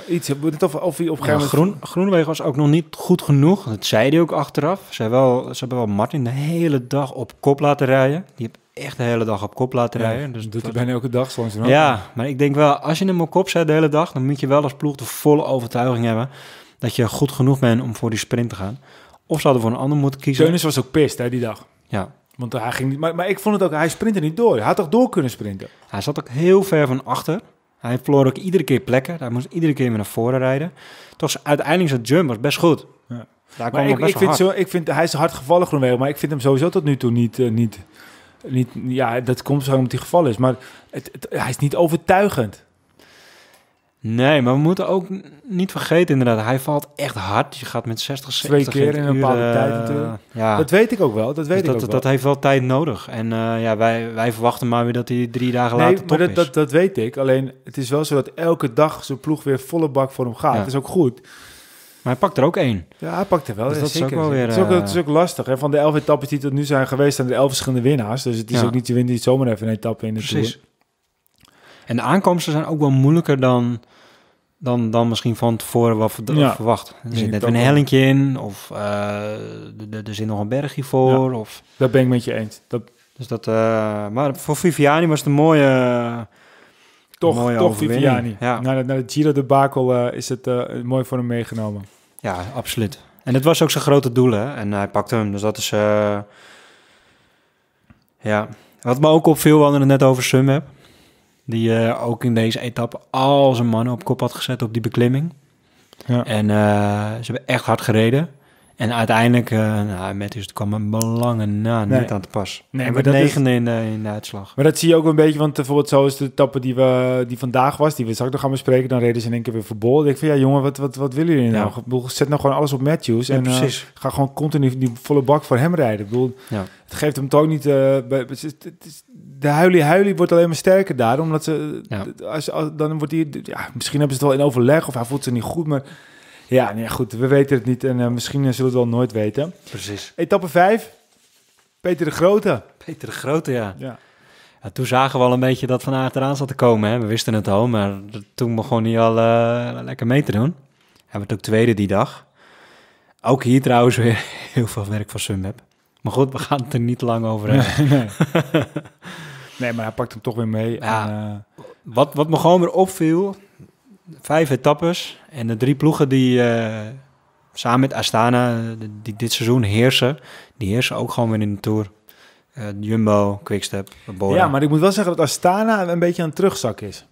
iets. Of, of hij op een gegeven moment... Groen, Groenewegen was ook nog niet goed genoeg. Dat zei die ook achteraf. Ze hebben wel, ze hebben wel Martin de hele dag op kop laten rijden. Die echt de hele dag op kop laten rijden. dus dat doet hij bijna elke dag soms. Ja, maar ik denk wel, als je hem op kop zet de hele dag, dan moet je wel als ploeg de volle overtuiging hebben dat je goed genoeg bent om voor die sprint te gaan. Of ze hadden voor een ander moeten kiezen. Teunis was ook pist, hè, die dag. Ja. Want hij ging niet, maar, maar ik vond het ook, hij sprintte niet door. Hij had toch door kunnen sprinten? Hij zat ook heel ver van achter. Hij verloor ook iedere keer plekken. Hij moest iedere keer weer naar voren rijden. Toch uiteindelijk zijn jump was best goed. Ja. Daar maar ik, vind Zo, ik vind, hij is hard gevallen Groenwegen, maar ik vind hem sowieso tot nu toe niet, eh, niet niet, ja, dat komt zo omdat die geval is. Maar het, hij is niet overtuigend. Nee, maar we moeten ook niet vergeten inderdaad. Hij valt echt hard. Je gaat met 60, 70 Twee keer in een bepaalde tijd eh, Ja. Dat weet ik ook wel. Dat weet dus dat, ik ook dat, heeft wel tijd nodig. En eh, ja, wij, wij verwachten maar weer dat hij drie dagen later top dat, is. Dat, dat weet ik. Alleen het is wel zo dat elke dag zijn ploeg weer volle bak voor hem gaat. Dat is ook goed. Maar hij pakt er ook één. Ja, hij pakt er wel. Dus dat is ook wel weer... Eh, het is ook, lastig. Hè? Van de elf etappes die tot nu zijn geweest... zijn er elf verschillende winnaars. Dus het is ook niet... Je wint niet zomaar even een etappe in de Precies. En de aankomsten zijn ook wel moeilijker dan, dan, dan misschien van tevoren wat verwacht. Er zit net een hellinkje in, of eh, er zit nog een berg voor. of... Dat ben ik met je eens. Dat... Dus dat, eh, maar voor Viviani was het een mooie. Toch, toch Viviani. Ja. Na, de, na de Giro debakel is het mooi voor hem meegenomen. Ja, absoluut. En het was ook zijn grote doel, hè? En hij pakte hem. Dus dat is... Eh, ja. Wat me ook opviel, we hadden het net over Sum heb. Die eh, ook in deze etappe al zijn mannen op kop had gezet op die beklimming. Ja. En eh, ze hebben echt hard gereden. En uiteindelijk, uh, nou, het kwam een belangen na nee. niet aan te pas. Nee, maar dat negende is... in, de, in de uitslag. Maar dat zie je ook een beetje, want bijvoorbeeld zoals de tappen die, we, die vandaag was, die we straks nog gaan bespreken, dan reden ze in één keer weer verboden. Ik denk van, ja jongen, wat, wat, wat willen jullie nou? ja. nou? zet nou gewoon alles op Matthews en uh, ga gewoon continu die volle bak voor hem rijden. Ik bedoel, ja. het geeft hem toch niet... Eh, de huilie huilie wordt alleen maar sterker daar, omdat ze... Als, als, dan wordt hij... Ja, misschien hebben ze het wel in overleg of hij voelt ze niet goed, maar... Ja, nee, goed, we weten het niet en eh, misschien eh, zullen we het wel nooit weten. Precies. Etappe 5, Peter de Grote. Peter de Grote, ja. ja. ja toen zagen we al een beetje dat Van Aert eraan zat te komen. Hè. We wisten het al, maar toen begon hij al eh, lekker mee te doen. Hij we ook tweede die dag. Ook hier trouwens weer (laughs) heel veel werk van Sunweb. Maar goed, we gaan het er niet lang over hebben. Nee, nee. (laughs) nee maar hij pakt hem toch weer mee. wat, wat me gewoon weer opviel, vijf etappes. En de drie ploegen die eh, samen met Astana, eh, die dit seizoen heersen, die heersen ook gewoon weer in de Tour. Eh, Jumbo, Quickstep, Bora. Ja, maar ik moet wel zeggen dat Astana een beetje aan het terugzak is.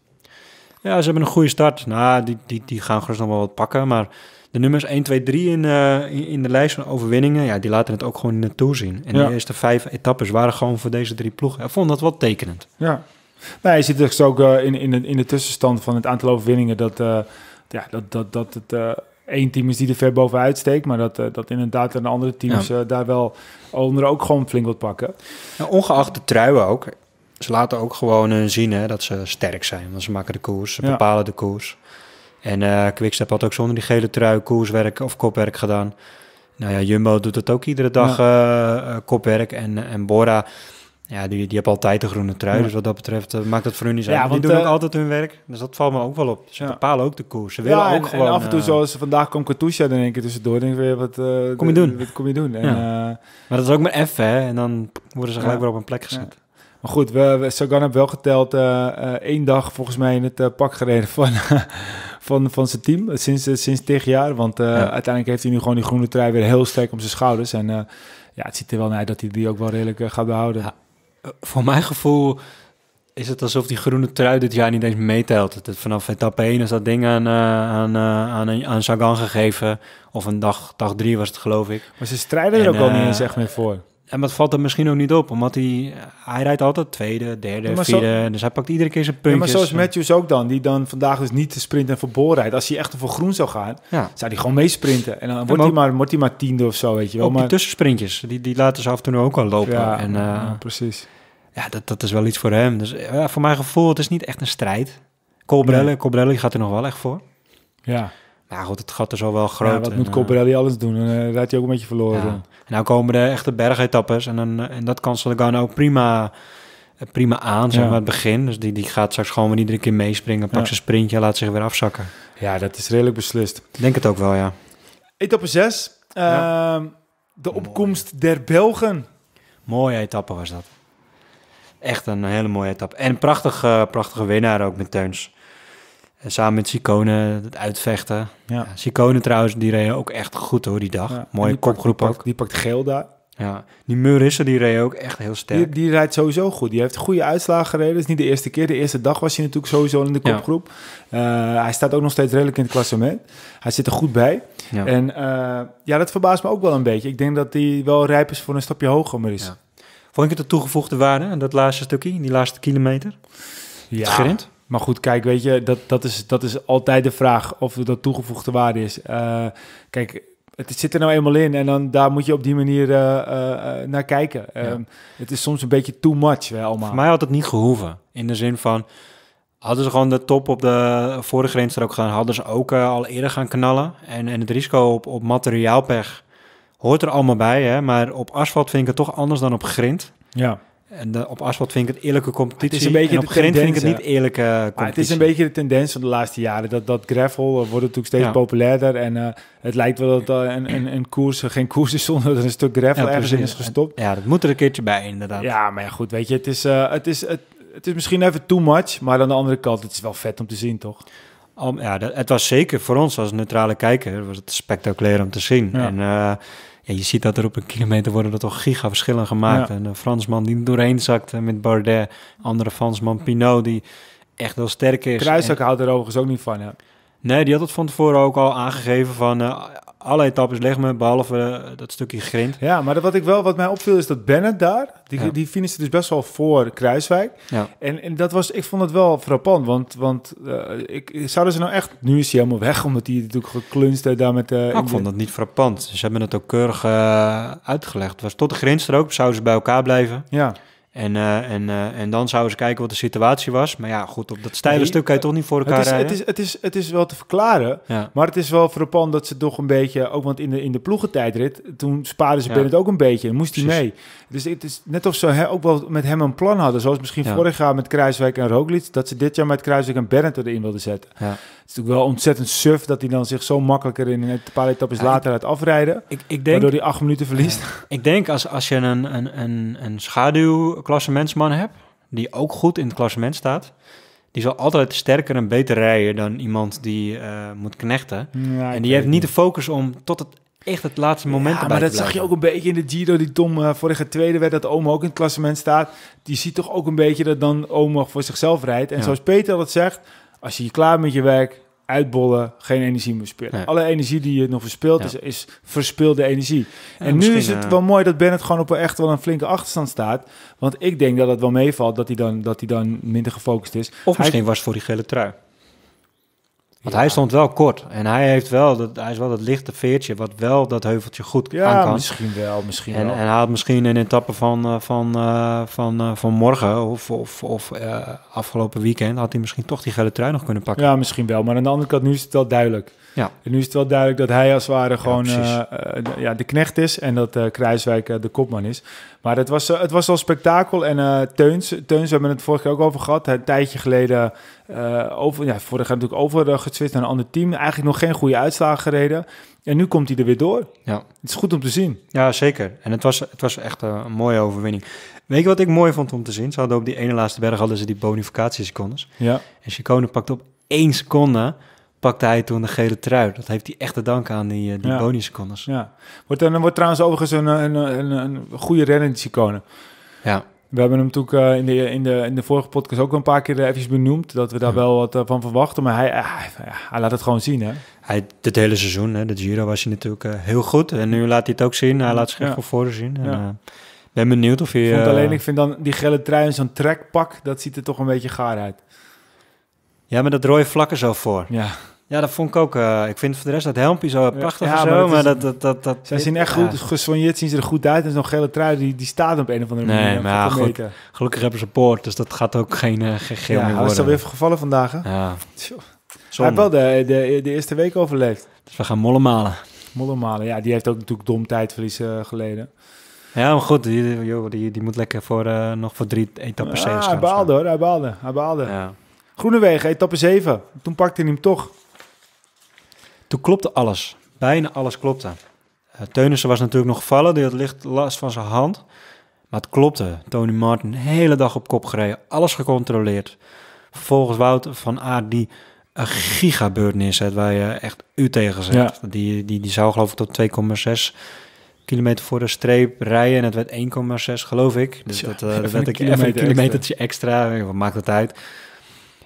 Ja, ze hebben een goede start. Nou, die, die, die gaan gerust nog wel wat pakken. Maar de nummers 1, 2, 3 in, in de lijst van overwinningen, ja, die laten het ook gewoon in de Tour zien. En de eerste vijf etappes waren gewoon voor deze drie ploegen. Ik vond dat wel tekenend. Ja, nou, je ziet dus ook eh, in, in, de, in de tussenstand van het aantal overwinningen dat, eh, ja, dat, dat, dat het eh, één team is die er ver bovenuit steekt. Maar dat, dat inderdaad de andere teams daar wel onder ook gewoon flink wat pakken. Nou, ongeacht de truien ook. Ze laten ook gewoon zien hè, dat ze sterk zijn. Want ze maken de koers, ze bepalen de koers. En uh, Quickstep had ook zonder die gele trui koerswerk of kopwerk gedaan. Nou ja, Jumbo doet het ook iedere dag kopwerk. En, en Bora ja, die, die hebben altijd de groene trui, dus wat dat betreft eh, maakt dat voor hun niet uit. Ja, want die doen ook eh, altijd hun werk, dus dat valt me ook wel op. Ze bepalen ook de koers, ze willen ook gewoon... af en toe, eh, zoals vandaag komt Katusha dan een keer tussendoor, denk ik weer, wat, kom, je doen? wat kom je doen? En, maar dat is ook maar effen, hè, en dan worden ze gelijk weer op een plek gezet. Maar goed, we, we Sagan heeft wel geteld één dag volgens mij in het pak gereden van, (laughs) van, van zijn team sinds, sinds tegen jaar. Want uiteindelijk heeft hij nu gewoon die groene trui weer heel sterk om zijn schouders. En ja, het ziet er wel naar uit dat hij die ook wel redelijk gaat behouden. Eh, voor mijn gevoel is het alsof die groene trui dit jaar niet eens meetelt. vanaf etappe 1 is dat ding aan, eh, aan, eh, aan, Sagan gegeven. Of een dag, dag 3 was het geloof ik. Maar ze strijden er ook al niet eens echt meer voor. En dat valt er misschien ook niet op, omdat hij, hij rijdt altijd tweede, derde, vierde. dus hij pakt iedere keer zijn puntjes. maar zoals Matthews ook dan, die dan vandaag dus niet te sprinten en voor Bol rijdt. Als hij echt voor groen zou gaan, zou hij gewoon meesprinten. En dan wordt, hij maar, wordt hij maar tiende of zo, weet je wel. maar, die tussensprintjes, die, die laten ze af en toe ook al lopen. Ja, en, precies ja, dat, dat is wel iets voor hem. Dus ja, voor mijn gevoel, het is niet echt een strijd. Colbrelli, nee. gaat er nog wel echt voor. Ja. Maar nou goed, het gat er zo wel groot. Ja, wat moet eh, Colbrelli alles doen? Dan uh, rijdt hij ook een beetje verloren. nou komen de echte bergetappes. En, dan, eh, en dat kan Sagan nou ook prima, prima aan, zeg maar, het begin. Dus die, die gaat straks gewoon weer iedere keer meespringen. Pak zijn sprintje, laat zich weer afzakken. Ja, dat is redelijk beslist. Ik denk het ook wel, ja. Etappe 6. Ehm, de opkomst der Belgen. Mooie etappe was dat. Echt een hele mooie etappe. En prachtige, eh, prachtige winnaar ook met Teuns. Eh, samen met Sicone, het uitvechten. Ja. Sicone trouwens, die reed ook echt goed hoor, die dag. Mooie kopgroep ook. Die pakt, die geel daar. Ja, die Murissen die reed ook echt heel sterk. Die, die, rijdt sowieso goed. Die heeft goede uitslagen gereden. Dat is niet de eerste keer. De eerste dag was hij natuurlijk sowieso in de kopgroep. Eh, hij staat ook nog steeds redelijk in het klassement. Hij zit er goed bij. Ja. En ja, dat verbaast me ook wel een beetje. Ik denk dat hij wel rijp is voor een stapje hoger, maar Vond ik het de toegevoegde waarde aan dat laatste stukje, die laatste kilometer? Ja. Maar goed, kijk, weet je, dat, dat, is, dat is altijd de vraag of dat toegevoegde waarde is. Eh, kijk, het zit er nou eenmaal in en dan daar moet je op die manier eh, eh, naar kijken. Ehm, het is soms een beetje too much, wel Voor mij had het niet gehoeven. In de zin van, hadden ze gewoon de top op de vorige grens er ook gaan, hadden ze ook al eerder gaan knallen. En, en het risico op, op materiaalpech hoort er allemaal bij, hè? maar op asfalt vind ik het toch anders dan op grind. Ja. En eh, op asfalt vind ik het eerlijke competitie. is een beetje en op grind vind ik het niet eerlijke competitie. het is een beetje de tendens van de laatste jaren. Dat, dat gravel eh, wordt natuurlijk steeds populairder. En eh, het lijkt wel dat een, een, een, koers geen koers is zonder dat een stuk gravel ja, ergens in is gestopt. Ja, dat moet er een keertje bij inderdaad. Ja, maar ja, goed, weet je, het is, het, is, het, het is misschien even too much. Maar aan de andere kant, het is wel vet om te zien, toch? Om, ja, het was zeker voor ons als neutrale kijker was het spectaculair om te zien. En eh, ja, je ziet dat er op een kilometer worden er toch giga verschillen gemaakt. En een Fransman die doorheen zakt eh, met Bardet. Andere Fransman Pinot die echt wel sterk is. Kruisdak houdt er overigens ook niet van. Ja. Nee, die had het van tevoren ook al aangegeven van eh, alle etappes leg me, behalve eh, dat stukje grind. Ja, maar wat ik wel, wat mij opviel is dat Bennett daar, die, ja. die finishte dus best wel voor Kruiswijk. Ja. En, en dat was, ik vond het wel frappant, want, want eh, ik, zouden ze nou echt, nu is hij helemaal weg, omdat hij natuurlijk geklunst heeft daar met... Nou, ik vond dat niet frappant. Ze hebben het ook keurig uitgelegd. Was tot de grindstrook, er ook, zouden ze bij elkaar blijven. Ja. En, eh, en, eh, en dan zouden ze kijken wat de situatie was. Maar ja, goed, op dat steile stuk kan je toch niet voor elkaar het is, Het is, het is, het is wel te verklaren. Maar het is wel frappant dat ze toch een beetje... Ook want in de, in de ploegentijdrit, toen spaarden ze ja. ook een beetje. En moest hij mee. Dus het is net of ze ook wel met hem een plan hadden. Zoals misschien vorig jaar met Kruiswijk en Roglic. Dat ze dit jaar met Kruiswijk en Bennett erin wilden zetten. Ja natuurlijk wel ontzettend suf dat hij dan zich zo makkelijker in een paar etappes later uit afrijden. Ik, ik denk, waardoor hij acht minuten verliest. ik denk als, als je een, een, een, een schaduwklassementsman hebt, die ook goed in het klassement staat, die zal altijd sterker en beter rijden dan iemand die eh, moet knechten. en die heeft niet, de focus om tot het echt het laatste moment ja, maar dat zag je ook een beetje in de Giro die Tom eh, vorige tweede werd dat Omo ook in het klassement staat. Die ziet toch ook een beetje dat dan Omo voor zichzelf rijdt. En zoals Peter het zegt, als je je klaar met je werk, uitbollen, geen energie meer spelen. Alle energie die je nog verspilt is, is verspilde energie. en nu is het eh, wel mooi dat Bennett gewoon op een, echt wel een flinke achterstand staat. Want ik denk dat het wel meevalt dat hij dan, dat hij dan minder gefocust is. Of misschien was het voor die gele trui. Want hij stond wel kort en hij, heeft wel dat, hij is wel dat lichte veertje wat wel dat heuveltje goed ja, misschien wel, misschien en, wel. En haalt misschien een etappe van, eh, van, eh, van, van, eh, van morgen of, of, of afgelopen weekend... had hij misschien toch die gele trui nog kunnen pakken. Ja, misschien wel. Maar aan de andere kant, nu is het wel duidelijk. Ja. En nu is het wel duidelijk dat hij als het ware gewoon ja, ja de knecht is... en dat Kruiswijk de kopman is. Maar het was, eh, het was al spektakel. En uh, Teuns, Teuns, we hebben het vorige keer ook over gehad. Een tijdje geleden, eh, over, ja, vorig jaar natuurlijk overgezwitst naar een ander team. Eigenlijk nog geen goede uitslagen gereden. En nu komt hij er weer door. Ja. Het is goed om te zien. Ja, zeker. En het was, het was echt een mooie overwinning. Weet je wat ik mooi vond om te zien? Ze hadden op die ene laatste berg hadden ze die bonificatiesecondes. Ja. En Chicone pakt op één seconde pakte hij toen de gele trui. Dat heeft hij echt te danken aan die, eh, die ja. Ja. Wordt, en eh, wordt trouwens overigens een, eh, een, een, een goede renningsicone. Ja. We hebben hem natuurlijk in, de, in, de, in de vorige podcast ook een paar keer eventjes benoemd. Dat we daar wel wat van verwachten. Maar hij, hij, laat het gewoon zien. Hè? Hij, dit hele seizoen, hè, de Giro, was hij natuurlijk heel goed. En nu laat hij het ook zien. Hij laat zich echt ja. voor zien. En, ben benieuwd of je. Ik vond alleen, ik vind dan die gele trui en zo'n trekpak, dat ziet er toch een beetje gaar uit. Ja, met dat rode vlakken zo voor. Ja. Ja, dat vond ik ook. Eh, ik vind voor de rest dat helmpje zo prachtig en zo. Maar, dat, dat, dat, dat, zij zien echt goed ja. zien ze er goed uit. En zo'n gele trui, die, die staat op een of andere nee, Maar goed, gelukkig hebben ze poort, dus dat gaat ook geen, eh, geen geel ja, meer worden. Hij is alweer gevallen vandaag, hè? Ja. Hij heeft wel de, de, de, eerste week overleefd. Dus we gaan mollen malen. Mollen malen, ja. Die heeft ook natuurlijk dom tijdverlies uh, geleden. Ja, maar goed, die, die, die moet lekker voor, nog voor drie etappes ah, zeven. Hij baalde hoor, hij baalde. Hij baalde. Ja. Groenewegen, etappe 7. Toen pakte hij hem toch. Toen klopte alles. Bijna alles klopte. Uh, Teunissen was natuurlijk nog gevallen. Die had licht last van zijn hand. Maar het klopte. Tony Martin hele dag op kop gereden. Alles gecontroleerd. Vervolgens Wouter van Aert die een gigabeurt neerzet. Waar je echt u tegen zegt. Die, die, die zou geloof ik tot 2,6 kilometer voor de streep rijden. En het werd 1,6 geloof ik. Dus dat, eh, dat werd ik even een kilometer extra. extra. Wat maakt het uit?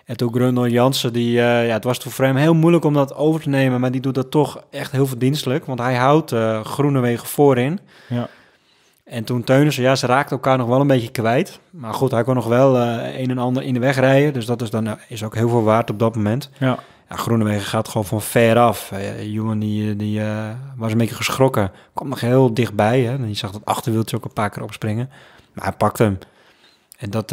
En toen Grundel Jansen, die, eh, ja, het was toen voor hem heel moeilijk om dat over te nemen. Maar die doet dat toch echt heel verdienstelijk. Want hij houdt uh, eh, Groene Wegen voorin. Ja. En toen Teunissen, ja, ze raakten elkaar nog wel een beetje kwijt. Maar goed, hij kon nog wel eh, een en ander in de weg rijden. Dus dat is dan is ook heel veel waard op dat moment. Ja. ja gaat gewoon van ver af. Jongen, die, die was een beetje geschrokken. Komt nog heel dichtbij. Hè? En die zag dat achterwieltje ook een paar keer opspringen. Maar hij pakt hem. En dat...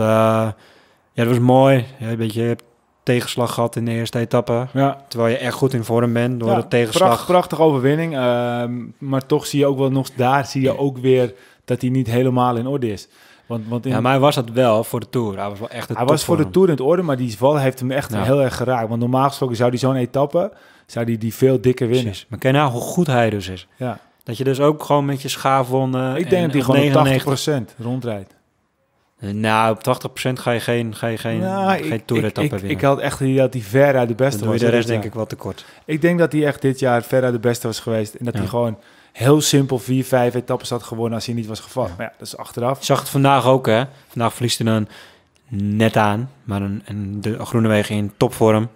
Ja, dat was mooi. Ja, een beetje tegenslag gehad in de eerste etappe. Ja. Terwijl je echt goed in vorm bent door ja, de tegenslag. prachtige overwinning. Ehm, maar toch zie je ook wel nog daar zie je ook weer dat hij niet helemaal in orde is. Want, want in... Ja, maar was dat wel voor de Tour. Hij was wel echt Hij was voor de Tour in het orde, maar die val heeft hem echt heel erg geraakt. Want normaal gesproken zou hij zo'n etappe, zou die, die veel dikker winnen. Precies. Maar ken nou hoe goed hij dus is. Ja. Dat je dus ook gewoon met je schaafwonden... Ik denk dat hij gewoon 99... 80% rondrijdt. Eh, nou, op 80% ga je geen, ga je geen, nou, geen ik, ik, ik, ik, had echt idee dat hij verre de beste Dan was. de rest denk ik wel tekort. Ik denk dat hij echt dit jaar verre de beste was geweest. En dat hij gewoon heel simpel 4, 5 etappes had gewonnen als hij niet was gevallen. Maar ja, dat is achteraf. Ik zag het vandaag ook, hè. Vandaag verliest hij dan net aan. Maar een, een, de wegen in topvorm,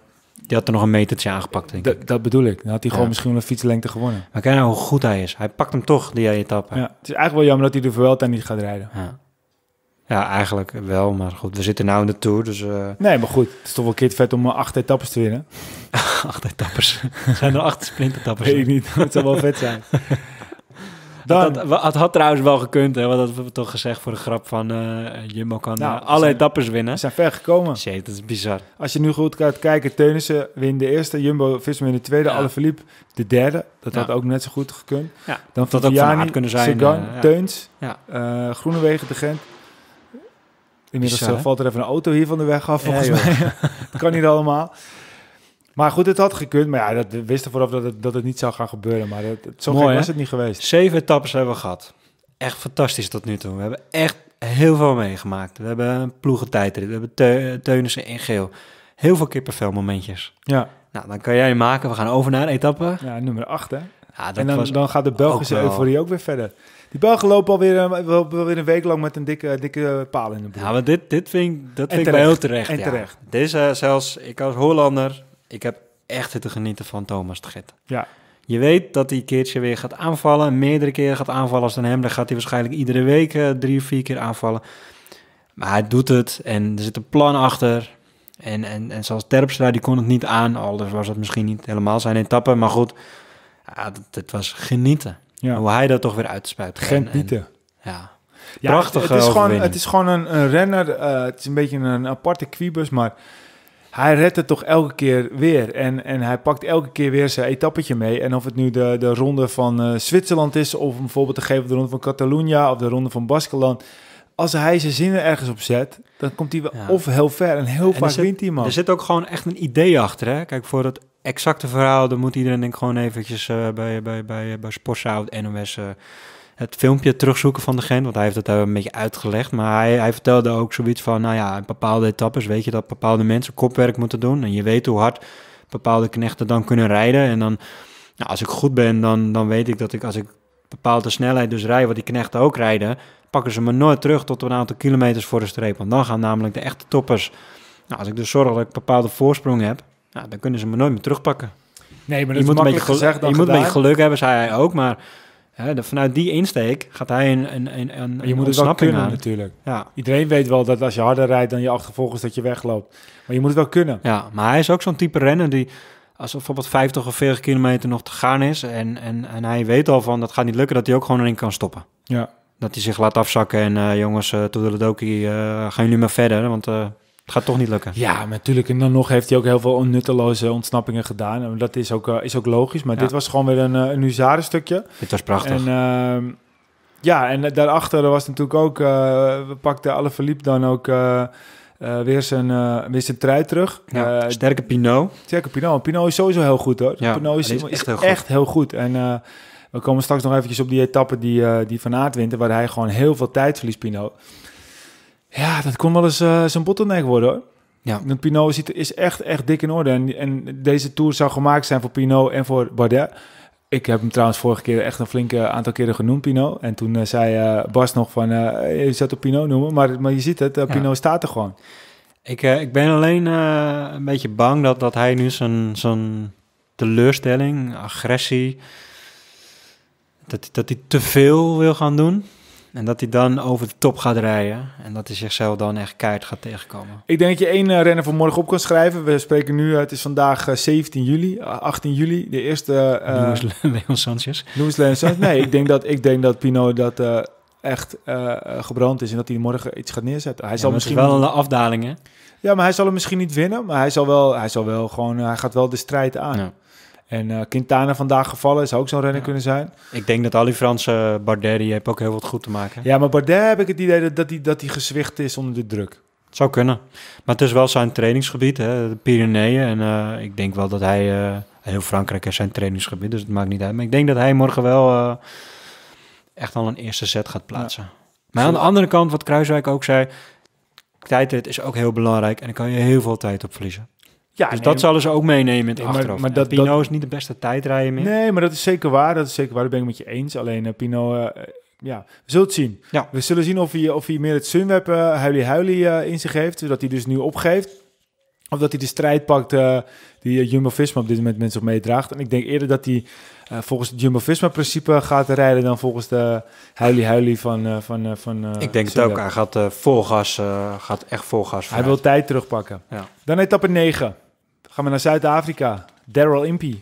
die had er nog een metertje aangepakt, denk ik. Dat bedoel ik. Dan had hij gewoon misschien een fietslengte gewonnen. Maar kijk nou hoe goed hij is. Hij pakt hem toch, die etappe. Ja, het is eigenlijk wel jammer dat hij de Vuelta niet gaat rijden. Ja. Ja, eigenlijk wel, maar goed, we zitten nou in de Tour, dus... Eh, nee, maar goed, het is toch wel keer vet om eh, acht etappes te winnen. (laughs) acht etappes? (laughs) Zijn er acht sprintetappes? Weet ik niet, (laughs) het zou wel vet zijn. Dan. Het, had, had trouwens wel gekund, hè, want dat hebben we toch gezegd voor de grap van eh, Jumbo kan nou, alle etappes winnen. zijn ver gekomen. Shit, dat is bizar. Als je nu goed gaat kijken, Teunissen wint de eerste, Jumbo-Visma in de tweede, ja. Alaphilippe de derde. Dat had ook net zo goed gekund. Ja, Dan dat had ook van kunnen zijn. Sagan, uh, ja. Teuns, uh, Groenewegen de Gent, Inmiddels Bizar, eh, valt er even een auto hier van de weg af, volgens mij. (laughs) dat kan niet allemaal. Maar goed, het had gekund. Maar ja, dat, we wisten vooraf dat het, dat het niet zou gaan gebeuren. Maar dat, zo Mooi, gek was het niet geweest. Zeven etappes hebben we gehad. Echt fantastisch tot nu toe. We hebben echt heel veel meegemaakt. We hebben een ploegentijdrit. We hebben te, Teunissen in geel. Heel veel kippenvel momentjes. Ja. Nou, dan kan jij maken. We gaan over naar een etappe. Ja, nummer 8 hè. Ja, dat en dan gaat de Belgische euforie ook weer verder. Die Belgen lopen alweer, een, eh, weer een week lang met een dikke, dikke paal in de boel. Ja, maar dit, dit vind ik, dat vind terecht. ik heel terecht. En terecht. Deze eh, zelfs, ik als Hollander, ik heb echt te genieten van Thomas de Git. Ja. Je weet dat hij een keertje weer gaat aanvallen. Meerdere keren gaat aanvallen als dan hem. Dan gaat hij waarschijnlijk iedere week eh, drie of vier keer aanvallen. Maar hij doet het en er zit een plan achter. En, en, en zoals Terpstra, die kon het niet aan. Alles was dat misschien niet helemaal zijn etappe. Maar goed, ja, het was genieten. Ja. Hoe hij dat toch weer uitspuit. Gent Ja. ja. Het, is gewoon, het is gewoon een, een renner. Eh, het is een beetje een aparte quibus, maar hij redt het toch elke keer weer. En, en hij pakt elke keer weer zijn etappetje mee. En of het nu de, de ronde van eh, Zwitserland is, of bijvoorbeeld de de ronde van Catalonia of de ronde van Baskeland als hij zijn zinnen ergens op zet, dan komt hij wel of heel ver en heel vaak wint hij. man. Er zit ook gewoon echt een idee achter. Hè? Kijk, voor dat exacte verhaal, dan moet iedereen denk ik gewoon eventjes eh, bij, bij, bij, bij Sportsout, NOS, uh, eh, het filmpje terugzoeken van degene. Want hij heeft het daar een beetje uitgelegd. Maar hij, hij vertelde ook zoiets van, nou ja, in bepaalde etappes weet je dat bepaalde mensen kopwerk moeten doen. En je weet hoe hard bepaalde knechten dan kunnen rijden. En dan, nou, als ik goed ben, dan, dan weet ik dat ik als ik bepaalde snelheid dus rij, wat die knechten ook rijden pakken ze me nooit terug tot een aantal kilometers voor de streep. Want dan gaan namelijk de echte toppers. Nou, als ik dus zorg dat ik bepaalde voorsprong heb, nou, dan kunnen ze me nooit meer terugpakken. Nee, maar dat je moet makkelijk een gezegd Je moet een beetje geluk hebben, zei hij ook. Maar hè, vanuit die insteek gaat hij een, een, een, een je moet het wel kunnen natuurlijk. Ja. Iedereen weet wel dat als je harder rijdt dan je achtervolgers dat je wegloopt. Maar je moet het wel kunnen. Ja, maar hij is ook zo'n type renner die als er bijvoorbeeld 50 of 40 kilometer nog te gaan is en, en, en hij weet al van dat gaat niet lukken, dat hij ook gewoon erin kan stoppen. Ja dat hij zich laat afzakken en eh, jongens, uh, Dokie uh, gaan jullie maar verder, want eh, het gaat toch niet lukken. Ja, natuurlijk. En dan nog heeft hij ook heel veel onnutteloze ontsnappingen gedaan. En dat is ook, eh, is ook logisch, maar dit was gewoon weer een, een uzare stukje. Dit was prachtig. En, ehm, ja, en daarachter was natuurlijk ook, we pakten alle verliep dan ook... weer, zijn, uh, weer zijn trui terug. Ja, sterke Pinot. Sterke Pinot. Pinot is sowieso heel goed hoor. Ja, Pinot is, is, echt, heel, goed. echt heel goed. En we komen straks nog eventjes op die etappe die, eh, die Van Aert waar hij gewoon heel veel tijd verliest, Pino. Ja, dat kon wel eens eh, zijn bottleneck worden hoor. Ja. Want Pinot is, is echt, echt dik in orde. En, en deze Tour zou gemaakt zijn voor Pino en voor Bardet. Ik heb hem trouwens vorige keer echt een flinke aantal keren genoemd, Pino. En toen eh, zei Bas nog van, je zou het Pino noemen. Maar, maar je ziet het, Pino staat er gewoon. Ik, ik ben alleen een beetje bang dat, dat hij nu zo'n zijn teleurstelling, agressie dat, dat hij te veel wil gaan doen. En dat hij dan over de top gaat rijden. En dat hij zichzelf dan echt keihard gaat tegenkomen. Ik denk dat je één eh, renner voor morgen op kan schrijven. We spreken nu, eh, het is vandaag 17 eh, juli, 18 juli. De eerste... Uh, (laughs) Leon Sanchez. Louis Leon Sanchez. Nee, ik denk dat, ik denk dat Pino dat echt gebrand is. En dat hij morgen iets gaat neerzetten. Hij zal misschien... wel een afdaling, Ja, maar hij zal hem misschien niet winnen. Maar hij zal wel, hij zal wel gewoon... hij gaat wel de strijd aan. Ja. En eh, Quintana vandaag gevallen is ook zo'n renner kunnen zijn. Ik denk dat al die Franse eh, Bardet, die ook heel wat goed te maken. Ja, maar Bardet heb ik het idee dat hij die, dat die gezwicht is onder de druk. Het zou kunnen. Maar het is wel zijn trainingsgebied, hè, de Pyreneeën. En eh, ik denk wel dat hij... heel Frankrijk is zijn trainingsgebied, dus het maakt niet uit. Maar ik denk dat hij morgen wel echt al een eerste set gaat plaatsen. Maar aan de andere kant, wat Kruiswijk ook zei... Tijdrit is ook heel belangrijk en daar kan je heel veel tijd op verliezen. Ja, dus dat zullen ze ook meenemen in het maar, achterhoofd. Maar dat, Pino is niet de beste tijdrijder Nee, maar dat is zeker waar. Dat is zeker waar. daar ben ik met je eens. Alleen uh, Pino, eh, eh, ja, we zullen het zien. Ja. We zullen zien of hij, of hij meer het Sunweb huilie-huilie in zich heeft. Dat hij dus nu opgeeft. Of dat hij de strijd pakt die Jumbo-Visma op dit moment met zich meedraagt. En ik denk eerder dat hij volgens het Jumbo-Visma-principe gaat rijden... dan volgens de huilie-huilie van, van, van Ik denk het ook. Hij gaat vol gas, gaat echt vol gas Hij wil tijd terugpakken. Ja. Dan etappe 9 gaan we naar Zuid-Afrika. Daryl Impey.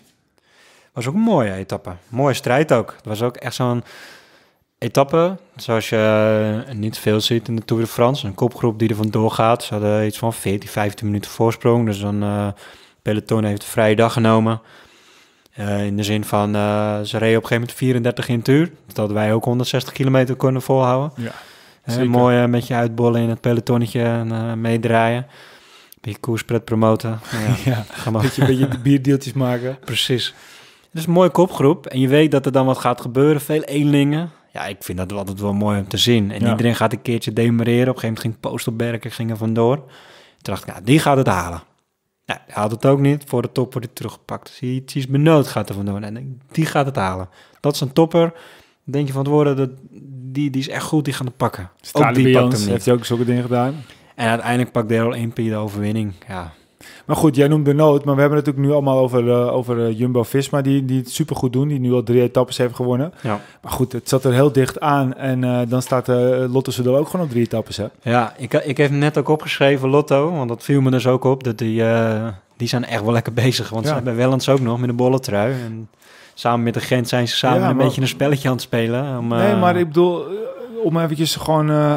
Was ook een mooie etappe. Mooie strijd ook. Het was ook echt zo'n etappe, zoals je eh, niet veel ziet in de Tour de France. Een kopgroep die er vandoor gaat. Ze hadden iets van 14, 15 minuten voorsprong. Dus dan eh, peloton heeft een vrije dag genomen. Eh, in de zin van, ze reden op een gegeven moment 34 in het uur. Dus dat wij ook 160 kilometer kunnen volhouden. Ja, mooi met je uitbollen in het pelotonnetje en meedraaien. Beetje koerspread promoten. (laughs) Ja, ja maar. Beetje, bierdeeltjes maken. Precies. Dus een mooie kopgroep. En je weet dat er dan wat gaat gebeuren. Veel eenlingen. Ja, ik vind dat altijd wel mooi om te zien. En iedereen gaat een keertje demereren. Op een gegeven moment ging op ging er vandoor. Toen dacht ik, nou, die gaat het halen. Nou, hij haalt het ook niet. Voor de top wordt hij teruggepakt. Zie is gaat er vandoor. En die gaat het halen. Dat is een topper. denk je van het worden, dat, die, die is echt goed, die gaan het pakken. ook die pakt hem niet. heeft hij ook zulke dingen gedaan. En uiteindelijk pakt Daryl Impey de overwinning. Ja. Maar goed, jij noemt de nood, maar we hebben het natuurlijk nu allemaal over, eh, over eh, Jumbo-Visma, die, die het goed doen, die nu al drie etappes heeft gewonnen. Ja. Maar goed, het zat er heel dicht aan en eh, dan staat uh, Lotto Soudal ook gewoon op drie etappes, hè? Ja, ik, ik heb net ook opgeschreven, Lotto, want dat viel me dus ook op, dat die, die zijn echt wel lekker bezig, want ze hebben Wellens ook nog met een bolle trui en samen met de Gent zijn ze samen een beetje een spelletje aan het spelen. Om, nee, maar ik bedoel om eventjes gewoon eh,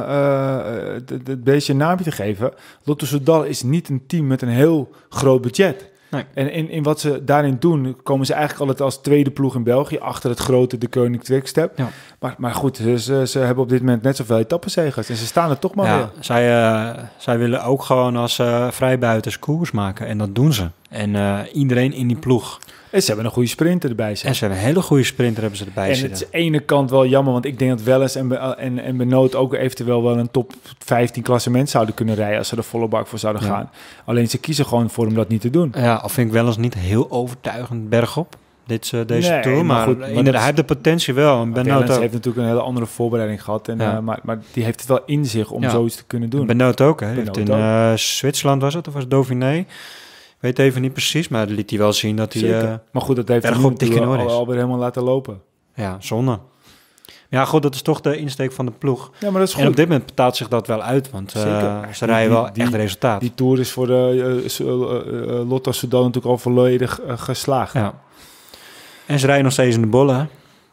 eh, het beetje een naampje te geven. Lotto Soudal is niet een team met een heel groot budget. Nee. En in, in wat ze daarin doen, komen ze eigenlijk altijd als tweede ploeg in België achter het grote De Koning Quickstep. Ja. Maar, maar goed, ze, ze hebben op dit moment net zoveel etappenzegers en ze staan er toch maar ja, weer. Zij, eh, zij willen ook gewoon als uh, vrijbuiters koers maken en dat doen ze. En iedereen in die ploeg en ze hebben een goede sprinter erbij En ze hebben een hele goede sprinter hebben ze erbij en zitten. het is ene kant wel jammer, want ik denk dat Welles en, en, en Benoot ook eventueel wel een top 15 klassement zouden kunnen rijden als ze er volle bak voor zouden gaan. Alleen ze kiezen gewoon voor om dat niet te doen. Ja, of vind ik eens niet heel overtuigend bergop. Dit, eh, deze nee, tour, maar, goed, inderdaad, hij heeft de potentie wel. Benoot heeft natuurlijk een hele andere voorbereiding gehad, en, ja. Eh, maar, maar die heeft het wel in zich om zoiets te kunnen doen. Benoot ook, hè? Benoot in eh, Zwitserland was het, of was het Dauphiné? weet even niet precies, maar liet hij wel zien dat hij eh, maar goed, dat heeft er goed dikke is. Alweer helemaal laten lopen. Ja, zonde. Ja, goed, dat is toch de insteek van de ploeg. Ja, maar dat is En op dit moment betaalt zich dat wel uit, want eh, ze rijden wel die, echt resultaat. Die Tour is voor de, uh, eh, Lotto Sudan natuurlijk al volledig geslaagd. Ja. En ze rijden nog steeds in de bollen.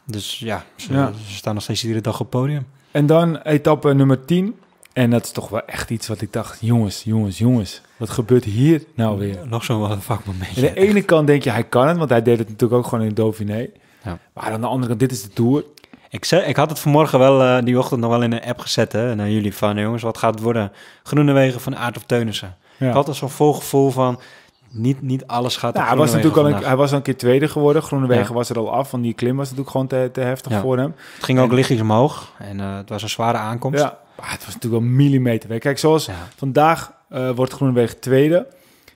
Dus ja ze, staan nog steeds iedere dag op podium. En dan etappe nummer 10. En dat is toch wel echt iets wat ik dacht, jongens, jongens, jongens, wat gebeurt hier nou weer? Nog zo'n vakmomentje. Aan de ene kant denk je, hij kan het, want hij deed het natuurlijk ook gewoon in Dauphiné. Ja. Maar aan de andere kant, dit is de Tour. Ik, zei, ik had het vanmorgen wel, eh, die ochtend nog wel in een app gezet, hè, naar jullie van, jongens, wat gaat het worden? Groenewegen van Aard of Teunissen. Ik had een zo'n vol gevoel van, niet, niet alles gaat nou, hij was natuurlijk al een, Hij was al een keer tweede geworden. Groenewegen was er al af, want die klim was natuurlijk gewoon te, heftig voor hem. Het ging ook lichtjes omhoog en eh, het was een zware aankomst. Ja. Ah, het was natuurlijk wel millimeter. Kijk, zoals vandaag eh, wordt Groeneweg tweede.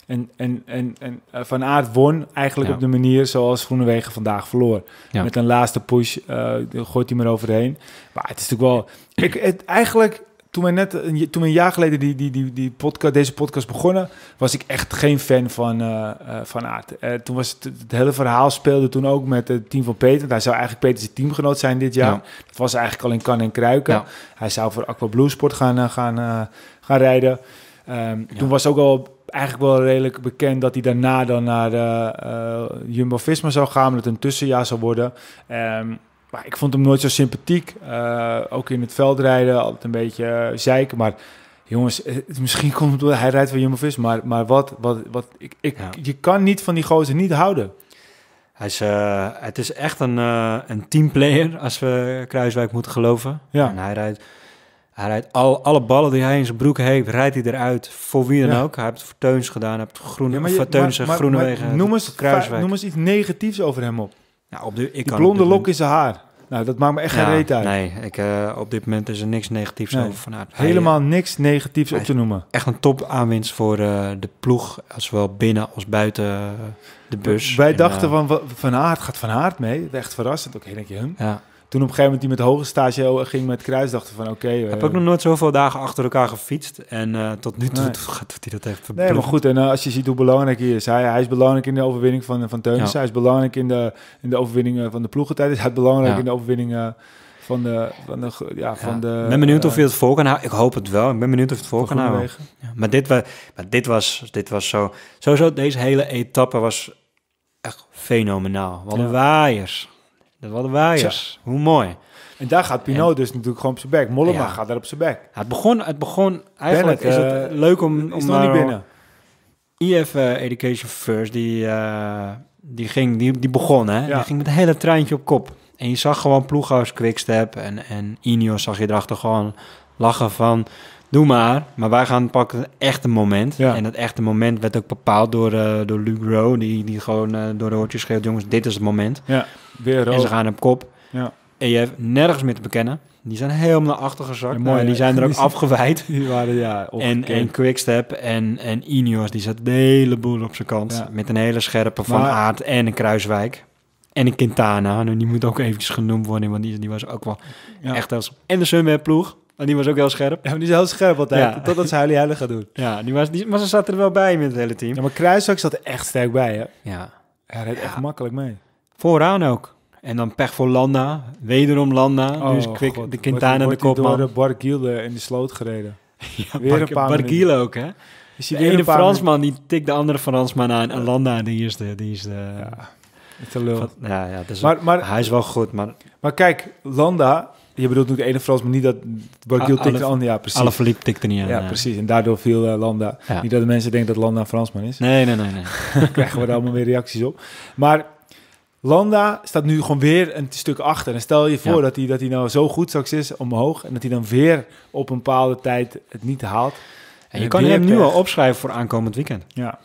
En, en, en, en eh, Van Aert won eigenlijk op de manier zoals Groenewegen vandaag verloor. Met een laatste push eh, gooit hij maar overheen. Maar het is natuurlijk wel... het, eigenlijk toen, we net, toen we een jaar geleden die, die, die, die podcast, deze podcast begonnen, was ik echt geen fan van, eh, eh, van Aard. Uh, eh, toen was het, hele verhaal speelde toen ook met het team van Peter. Hij zou eigenlijk Peter zijn teamgenoot zijn dit jaar. Dat was eigenlijk al in kan en kruiken. Hij zou voor Aqua Blue Sport gaan, gaan, gaan rijden. Ehm, toen was ook al eigenlijk wel redelijk bekend dat hij daarna dan naar Jumbo-Visma zou gaan, omdat het een tussenjaar zou worden. Ehm, maar ik vond hem nooit zo sympathiek. Eh, ook in het veld rijden, altijd een beetje eh, zeiken. Maar jongens, eh, het, misschien komt het door hij rijdt voor Jumbo-Vis. Maar, maar wat, wat, wat ik, ik je kan niet van die gozer niet houden. Hij is, het is echt een, een teamplayer, als we Kruiswijk moeten geloven. Ja. En hij rijdt, hij rijdt al, alle ballen die hij in zijn broek heeft, rijdt hij eruit. Voor wie dan ook. Hij heeft voor Teuns gedaan, hij heeft groene, wegen. teuns en Kruiswijk. noem eens iets negatiefs over hem op. Ja, nou, op de, ik die blonde lok in zijn haar. Nou, dat maakt me echt geen reet uit. Nee, ik, eh, op dit moment is er niks negatiefs over over vanuit. Helemaal eh, niks negatiefs op te noemen. Echt een top aanwinst voor eh, de ploeg, zowel binnen als buiten de bus. Wij dachten van, van Aert gaat Van Aert mee. Echt verrassend, ook denk je hem. Ja. Toen op een gegeven moment die met hoge stage ging met Kruis, dachten van oké. Okay, eh, ik heb ook nog nooit zoveel dagen achter elkaar gefietst. En eh, tot nu toe (laughs) gaat hij dat even. Nee, maar goed. En eh, als je ziet hoe belangrijk hij is. Hij, is belangrijk in de overwinning van, van Teunis. Hij is belangrijk in de, in de overwinning van de ploegentijd. Hij is belangrijk in de overwinning van de, van de, ja, van de. Ik ben benieuwd of je het volgende, Ik hoop het wel. Ik ben benieuwd of je het volgende. wegen Ja, maar dit, was, maar dit was, dit was zo. Sowieso deze hele etappe was echt fenomenaal. Wat een waaiers. Dat waren waaiers. Hoe mooi. En daar gaat Pinot dus natuurlijk gewoon op zijn bek. Mollema gaat daar op zijn bek. het, begon, het begon eigenlijk... is het eh, leuk om... Is om nog niet binnen. IF eh, Education First, die, eh, die, ging, die, die begon, hè? Ja. Die ging met een hele treintje op kop. En je zag gewoon ploeghuis Quickstep en, en Ineos zag je erachter gewoon lachen van doe maar. Maar wij gaan pakken het echte moment. Ja. En dat echte moment werd ook bepaald door, uh, door Luke Rowe, die, die gewoon eh, door de hoortjes schreeuwt, jongens, dit is het moment. Ja, weer En ze gaan op kop. Ja. En je hebt nergens meer te bekennen. Die zijn helemaal naar achter gezakt. mooi, en nou, die zijn er ook (laughs) afgewijd. (laughs) Die waren, ja, en, en Quickstep en, en Ineos, die zat de hele boel op zijn kant. Met een hele scherpe Van Aard en een Kruiswijk. En een Quintana. nu die moet ook eventjes genoemd worden, want die, die was ook wel echt als... En de Sunweb-ploeg. Maar die was ook heel scherp. Ja, die is heel scherp altijd. Ja. Totdat ze huilie heilig gaat doen. Ja, die was, die, maar ze zat er wel bij met het hele team. Ja, maar Kruiswijk zat er echt sterk bij, hè? Ja. Hij reed echt makkelijk mee. Vooraan ook. En dan pech voor Landa. Wederom Landa. Oh, nu is oh, Kwik, de Quintana de kopman. door de Barguil in de sloot gereden. (laughs) ja, weer een paar Barguil ook, hè? Is de ene Fransman die tikt de andere Fransman aan. En Landa, die is de... Die is de ja, te lul. ja, ja, dus maar, maar, hij is wel goed, maar... Maar kijk, Landa je bedoelt nu de ene Frans, maar niet dat Barguil tikte de andere. Ja, precies. verliep tikte niet aan. Ja, precies. En daardoor viel eh, Landa. Niet dat de mensen denken dat Landa een Fransman is. Nee, nee, nee. nee. (laughs) Dan krijgen we daar allemaal weer reacties op. Maar Landa staat nu gewoon weer een stuk achter. En stel je voor dat, hij, dat hij nou zo goed straks is omhoog... en dat hij dan weer op een bepaalde tijd het niet haalt. En, en je kan hem nu al opschrijven voor aankomend weekend. Ja.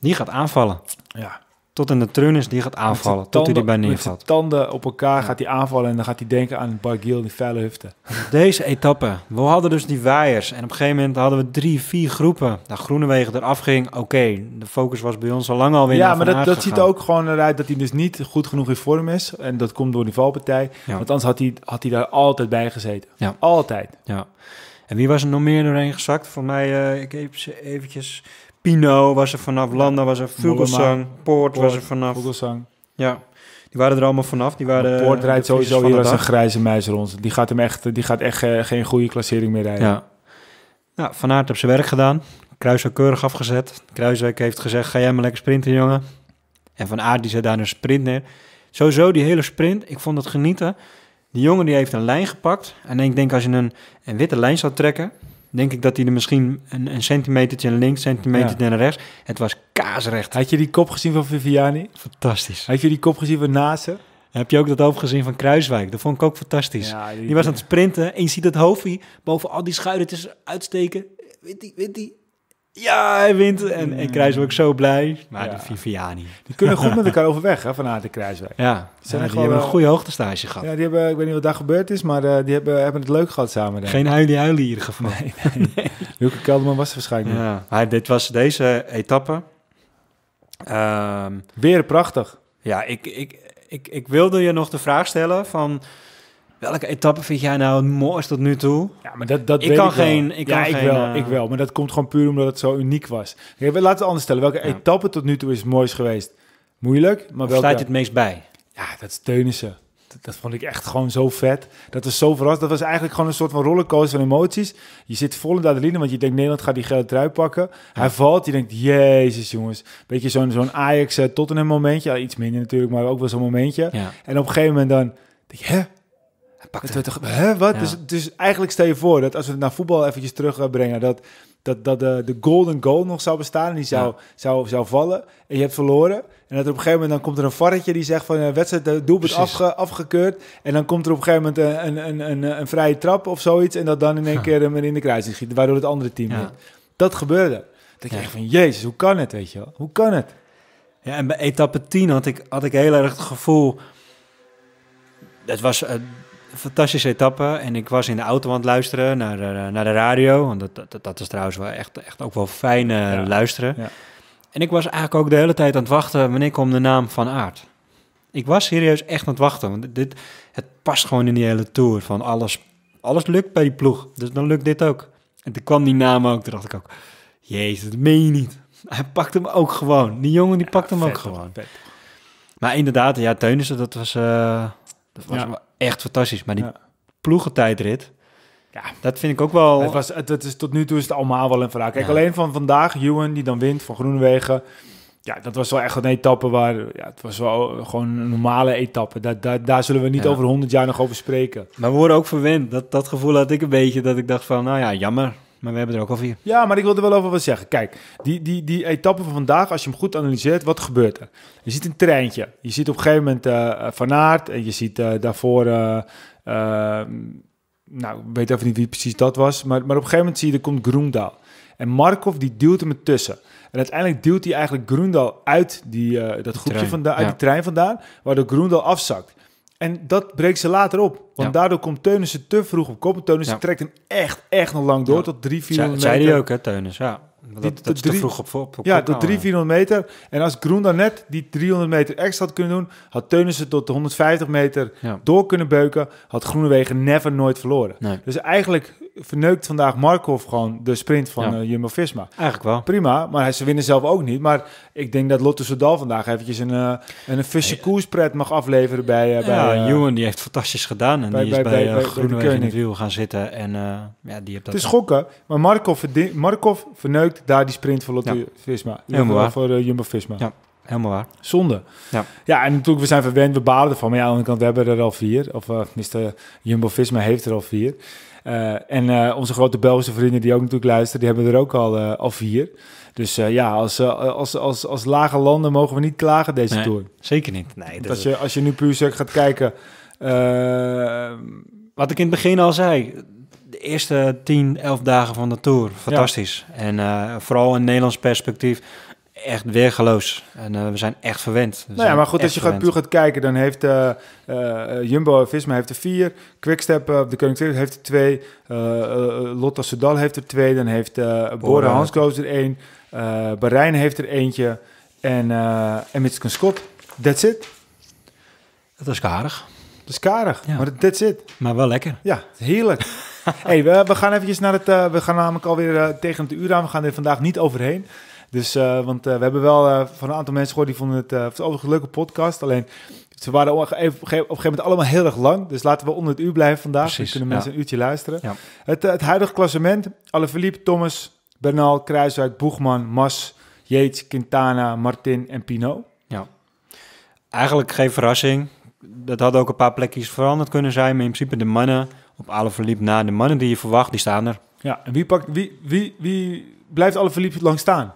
Die gaat aanvallen. Ja. Tot in de treuners die gaat aanvallen. tot tot hij erbij neervalt. Met tanden op elkaar gaat hij aanvallen. En dan gaat hij denken aan Bargil, die vuile hufte. (laughs) Deze etappe. We hadden dus die waaiers. En op een gegeven moment hadden we drie, vier groepen. groene nou, Groenewegen eraf ging. Oké, de focus was bij ons al lang alweer Ja, maar dat, dat ziet ook gewoon eruit dat hij dus niet goed genoeg in vorm is. En dat komt door die valpartij. Want anders had hij, had hij daar altijd bij gezeten. Ja. Altijd. Ja. En wie was er nog meer doorheen gezakt? Voor mij, eh, ik heb ze eventjes... Pino was er vanaf, Landa was er, Vogelsang, Poort, was er vanaf. Vogelsang. Ja, die waren er allemaal vanaf. Die waren, Poort rijdt sowieso hier als een grijze meis rond. Die gaat, hem echt, die gaat echt eh, geen goede klassering meer rijden. Ja. Nou, Van Aert heeft zijn werk gedaan. Kruiswijk keurig afgezet. Kruiswijk heeft gezegd, ga jij maar lekker sprinten, jongen. En Van Aert die zet daar een sprint neer. Sowieso die hele sprint, ik vond het genieten. Die jongen die heeft een lijn gepakt. En ik denk als je een, een witte lijn zou trekken denk ik dat hij er misschien een, een centimetertje naar links, centimeter ja. naar rechts. Het was kaasrecht. Had je die kop gezien van Viviani? Fantastisch. Had je die kop gezien van Nase? Heb je ook dat hoofd gezien van Kruiswijk? Dat vond ik ook fantastisch. die, was aan het sprinten en je ziet dat hoofdje boven al die schuilertjes uitsteken. Weet die, weet die, ja, hij wint. En, en Kruiswijk zo blij. Maar de Viviani. Die kunnen goed met elkaar overweg hè, vanuit de Kruiswijk. Ja, Zijn hebben wel... een goede hoogtestage gehad. Ja, die hebben, ik weet niet wat daar gebeurd is, maar eh, die hebben, hebben het leuk gehad samen. Denk. Geen huilie huilie in ieder geval. Nee, nee. nee. (laughs) Kelderman was er waarschijnlijk ja. dit was deze etappe. Ehm, Weer prachtig. Ja, ik, ik, ik, ik wilde je nog de vraag stellen van welke etappe vind jij nou het mooist tot nu toe? Ja, maar dat, dat ik kan geen. Wel. Ik kan ja, wel, ik wel. Maar dat komt gewoon puur omdat het zo uniek was. Okay, laten we het anders stellen. Welke etappe tot nu toe is het mooist geweest? Moeilijk, maar wel. je het meest bij? Ja, dat steunen ze. Dat, vond ik echt gewoon zo vet. Dat was zo verrast. Dat was eigenlijk gewoon een soort van rollercoaster van emoties. Je zit vol in de adrenaline, want je denkt Nederland gaat die gele trui pakken. Hij valt, je denkt, jezus jongens. Beetje zo'n zo'n Ajax eh, tot een momentje. iets minder natuurlijk, maar ook wel zo'n momentje. En op een gegeven moment dan, denk je, hè? pakte. Het toch hè, wat? Dus, dus eigenlijk stel je voor dat als we het naar voetbal eventjes terugbrengen, dat, dat, dat de, de golden goal nog zou bestaan en die zou, zou, zou vallen en je hebt verloren. En dat er op een gegeven moment dan komt er een varretje die zegt van de eh, wedstrijd, de eh, doel afge, afgekeurd. En dan komt er op een gegeven moment een, een, een, een, vrije trap of zoiets en dat dan in één keer hem in de kruising schiet, waardoor het andere team Dat gebeurde. Dat je echt van, jezus, hoe kan het, weet je wel? Hoe kan het? Ja, en bij etappe 10 had ik, had ik heel erg het gevoel... Het was, eh, fantastische etappe. En ik was in de auto aan het luisteren naar de, eh, naar de radio. Want dat, dat, dat is trouwens wel echt, echt ook wel fijn eh, luisteren. Ja. En ik was eigenlijk ook de hele tijd aan het wachten wanneer komt de naam van Aard. Ik was serieus echt aan het wachten. Want dit, het past gewoon in die hele tour. Van alles, alles lukt bij die ploeg. Dus dan lukt dit ook. En toen kwam die naam ook. Toen dacht ik ook, jezus, dat meen je niet. (laughs) Hij pakt hem ook gewoon. Die jongen die pakt hem ook gewoon. Maar inderdaad, ja, Teunissen, dat was... Eh, dat was echt fantastisch. Maar die ja. ploegentijdrit, ja. dat vind ik ook wel... Het was, het, het is, tot nu toe is het allemaal wel een verhaal. Kijk, alleen van vandaag, Ewan die dan wint van Groenwegen... Ja, dat was wel echt een etappe waar... Ja, het was wel gewoon een normale etappe. Daar, daar, daar zullen we niet over honderd jaar nog over spreken. Maar we worden ook verwend. Dat, dat gevoel had ik een beetje, dat ik dacht van... Nou ja, jammer maar we hebben er ook al vier. Ja, maar ik wilde wel over wat zeggen. Kijk, die, die, die etappe van vandaag, als je hem goed analyseert, wat gebeurt er? Je ziet een treintje. Je ziet op een gegeven moment uh, Van Aert en je ziet eh, daarvoor... nou, ik weet even niet wie precies dat was, maar, maar op een gegeven moment zie je, er komt Groendal En Markov die duwt hem ertussen. En uiteindelijk duwt hij eigenlijk Groendal uit die, dat groepje vandaan, uit die trein vandaan, de Groendal afzakt. En dat breekt ze later op. Want daardoor komt Teunissen te vroeg op kop. Teunissen trekt hem echt, echt nog lang door. Tot 3, 400 meter. Zei die ook, hè, Teunissen? Ja. Dat, die, te vroeg op, op, Ja, tot 3.400 400 nou, meter. En als Groen dan net die 300 meter extra had kunnen doen... had Teunissen tot de 150 meter door kunnen beuken... had Groenewegen never nooit verloren. Dus eigenlijk verneukt vandaag Markov gewoon de sprint van eh, Jumbo-Visma. Eigenlijk wel. Prima, maar ze winnen zelf ook niet. Maar ik denk dat Lotte Soudal vandaag eventjes een, uh, een frisse koerspret mag afleveren bij... Uh, ja, Jumbo die heeft fantastisch gedaan. En die is bij, bij, bij in het wiel gaan zitten. En ja, die heeft dat... Het is schokken. maar Markov, Markov verneukt daar die sprint van Lotte Visma. Helemaal waar. Voor Jumbo-Visma. Ja. Helemaal waar. Zonde. Ja. ja, en natuurlijk, we zijn verwend, we balen ervan. Maar ja, aan de andere kant, we hebben er al vier. Of uh, Mr. Jumbo-Visma heeft er al vier. Eh, en eh, onze grote Belgische vrienden die ook natuurlijk luisteren, die hebben er ook al, eh, al vier. Dus ja, als, als, als, als lage landen mogen we niet klagen deze nee, tour. Zeker niet. Nee, dat als, je, als je nu puur zegt gaat kijken. Wat ik in het begin al zei. De eerste 10, 11 dagen van de tour. Fantastisch. En vooral in Nederlands perspectief echt weergeloos. En eh, we zijn echt verwend. nou ja, maar goed, als je gaat, puur gaat kijken, dan heeft uh, uh, Jumbo Visma heeft er vier. Quickstep op de Koning heeft er twee. lotto Soudal heeft er twee. Dan heeft Bora Hanskoos er één. Barijn heeft er eentje. En, uh, en Mitsuken Scott. That's it. Dat is karig. Dat is karig, ja. maar that's it. Maar wel lekker. Ja, heerlijk. (laughs) hey, we, we, gaan eventjes naar het... we gaan namelijk alweer tegen het uur aan. We gaan er vandaag niet overheen. Dus, eh, want eh, we hebben wel eh, van een aantal mensen gehoord die vonden het, uh, een leuke podcast. Alleen, ze waren op een, gegeven moment allemaal heel erg lang. Dus laten we onder het uur blijven vandaag. dus kunnen mensen een uurtje luisteren. Het, het huidige klassement. Alaphilippe, Thomas, Bernal, Kruiswijk, Boegman, Mas, Jeet, Quintana, Martin en Pino. Ja. Eigenlijk geen verrassing. Dat had ook een paar plekjes veranderd kunnen zijn. Maar in principe de mannen op Alaphilippe na de mannen die je verwacht, die staan er. Ja, en wie, pakt, wie, wie, wie blijft Alaphilippe lang staan?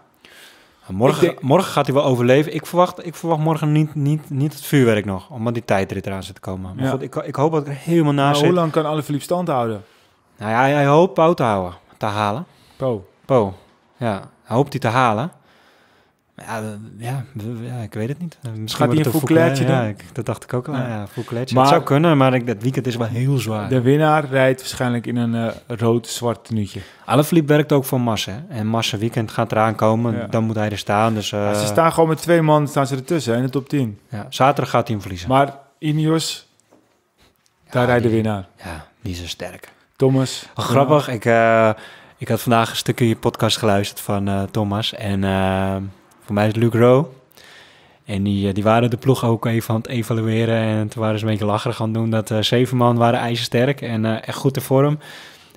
Morgen, morgen gaat hij wel overleven. Ik verwacht, ik verwacht morgen niet, niet, niet het vuurwerk nog, omdat die tijdrit eraan zit te komen. Maar ja. goed, ik, ik hoop dat ik er helemaal naast zit. Hoe lang kan alle verliep stand houden? Nou ja, hij hoopt Pau te houden, te halen. Po. Po, ja. Hij hoopt die te halen. Ja, ja, ja, ik weet het niet. Misschien Gaat hij een Fouclairtje doen? dat dacht ik ook al. Ja, ja Maar, het zou kunnen, maar ik, dat weekend is wel heel zwaar. De winnaar rijdt waarschijnlijk in een eh, rood-zwart tenuutje. Alaphilippe werkt ook voor Massa. En Massa weekend gaat eraan komen. Dan moet hij er staan. Dus, ze eh, staan gewoon met twee man staan ze ertussen in de top 10. Ja, zaterdag gaat hij hem verliezen. Maar Ineos, daar rijdt de winnaar. Ja, die is een sterk. Thomas. Oh, grappig, ik, eh, ik had vandaag een stukje je podcast geluisterd van Thomas. En voor mij is Luke Rowe. En die, eh, die waren de ploeg ook even aan het evalueren. En toen waren ze een beetje lacherig aan het doen. Dat eh, zeven man waren ijzersterk en eh, echt goed in vorm.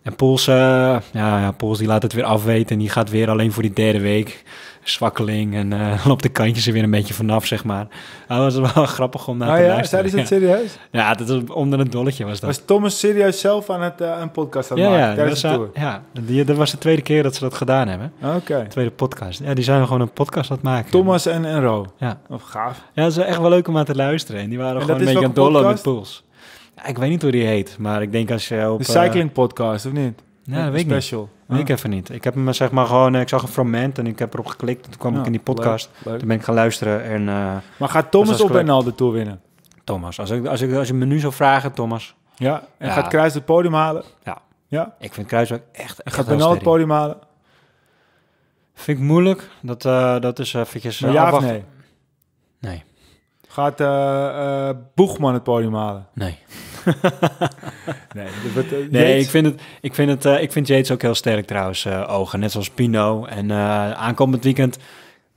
En Pools, ja, ja, Pools die laat het weer afweten. En die gaat weer alleen voor die derde week. Zwakkeling en uh, (laughs) loopt de kantjes er weer een beetje vanaf, zeg maar. Ah, dat was wel (laughs) grappig om naar ah te ja? luisteren. Zeiden ze het serieus? Ja, dat onder een dolletje was dat. Was Thomas serieus zelf aan het, eh, een podcast aan het ja, maken ja, dat, was, ja dat was de tweede keer dat ze dat gedaan hebben. Oké. Tweede podcast. Ja, die zijn gewoon een podcast aan het maken. Thomas en, en Ro. Ja. Of oh, gaaf. Ja, dat is echt wel leuk om aan te luisteren. En die waren gewoon een beetje aan dollen met Pools. Ik weet niet hoe die heet, maar ik denk als je op... De eh, Cycling Podcast, of niet? ja, weet ik niet. ik even niet. Ik heb hem zeg maar gewoon, eh, ik zag een fragment en ik heb erop geklikt. Toen kwam ik in die podcast. Toen ben ik gaan luisteren. En, eh, maar gaat Thomas op en al de Tour winnen? Thomas. Als, ik, als, ik, als je me nu zou vragen, Thomas. Ja, en gaat Kruis het podium halen? Ja. ja. Ik vind Kruis ook echt, En Gaat Benal het podium halen? Vind ik moeilijk. Dat, dat is eventjes... ja of nee? Nee. Gaat Boegman het podium halen? Nee. (laughs) nee, eh, nee ik vind het, ik vind het, eh, ik vind Yates ook heel sterk trouwens, eh, ogen. Net zoals Pino. En aankomend weekend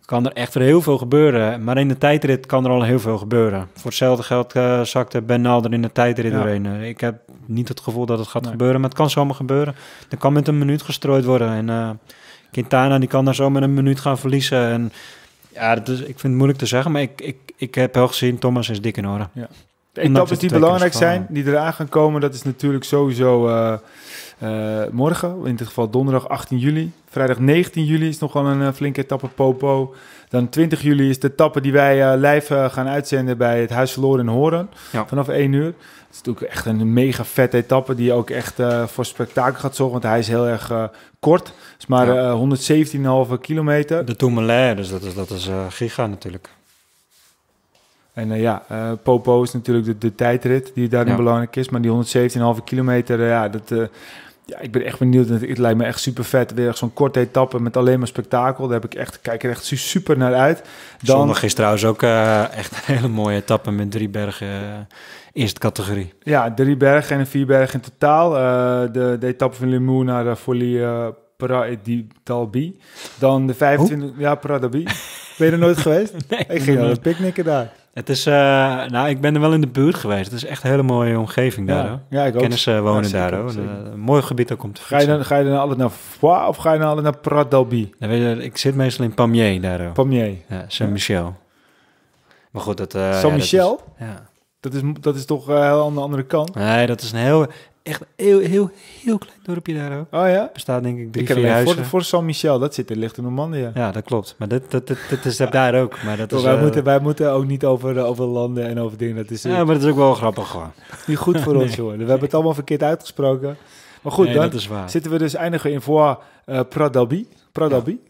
kan er echt heel veel gebeuren. Maar in de tijdrit kan er al heel veel gebeuren. Voor hetzelfde geld uh, zakte Ben Alder in de tijdrit ja. Ik heb niet het gevoel dat het gaat gebeuren, maar het kan zomaar gebeuren. Er kan met een minuut gestrooid worden. En Quintana die kan daar zomaar een minuut gaan verliezen. En ja, dat is, ik vind het moeilijk te zeggen, maar ik, ik, ik heb wel gezien, Thomas is dik in orde. Ja. De etappes die belangrijk zijn, eh, die eraan gaan komen, dat is natuurlijk sowieso eh, eh, morgen. In dit geval donderdag 18 juli. Vrijdag 19 juli is nog wel een flinke etappe Popo. Dan 20 juli is de etappe die wij live gaan uitzenden bij het Huis Verloren in Horen. Vanaf 1 uur. Het is natuurlijk echt een mega vette etappe die ook echt voor spektakel gaat zorgen. Want hij is heel erg kort. is maar 117,5 kilometer. De Tourmalet, dus dat is, dat is giga natuurlijk. En eh, ja, eh, Popo is natuurlijk de, de tijdrit die daarin ja. belangrijk is. Maar die 117,5 kilometer, eh, ja, dat, ja, ik ben echt benieuwd. Het lijkt me echt super vet. Weer zo'n korte etappe met alleen maar spektakel. Daar heb ik echt, kijk er echt super naar uit. Dan... Zondag is trouwens ook echt een hele mooie etappe met drie bergen. Eerste categorie. Ja, drie bergen en vier bergen in totaal. de, de etappe van Limoux naar de Folie Paradis Talbi, Dan de 25... Ja, Paradis (laughs) Ben je er nooit geweest? (laughs) ik ging al (laughs) picknicken daar. Het is, uh, nou, ik ben er wel in de buurt geweest. Het is echt een hele mooie omgeving daar. Ja, ik Kennissen wonen daar. Ook, een eh, mooi gebied ook om te fietsen. Ga je dan, ga je dan altijd naar Foix of ga je dan altijd naar Prat ik zit meestal in Pamiers daar. Pamiers. Ja, Saint-Michel. Maar goed, dat... Eh, Saint-Michel? Ja. Dat is, dat is toch uh, aan de andere kant? Nee, dat is een heel echt heel, heel, heel klein dorpje daar ook. Oh ja? Bestaat denk ik drie, ik vier huizen. Voor, voor saint Michel, dat zit er, licht in Normandië. Ja, dat klopt. Maar dat, dat, dat, dat is daar ook. Maar dat is, wij, eh, moeten, wij moeten ook niet over, eh, over landen en over dingen. Dat is, ja, maar dat is ook wel grappig gewoon. Niet goed voor (laughs) ons, hoor. We hebben het allemaal verkeerd uitgesproken. Maar goed, dan dat is waar. zitten we dus eindigen in voor uh, Pradabi.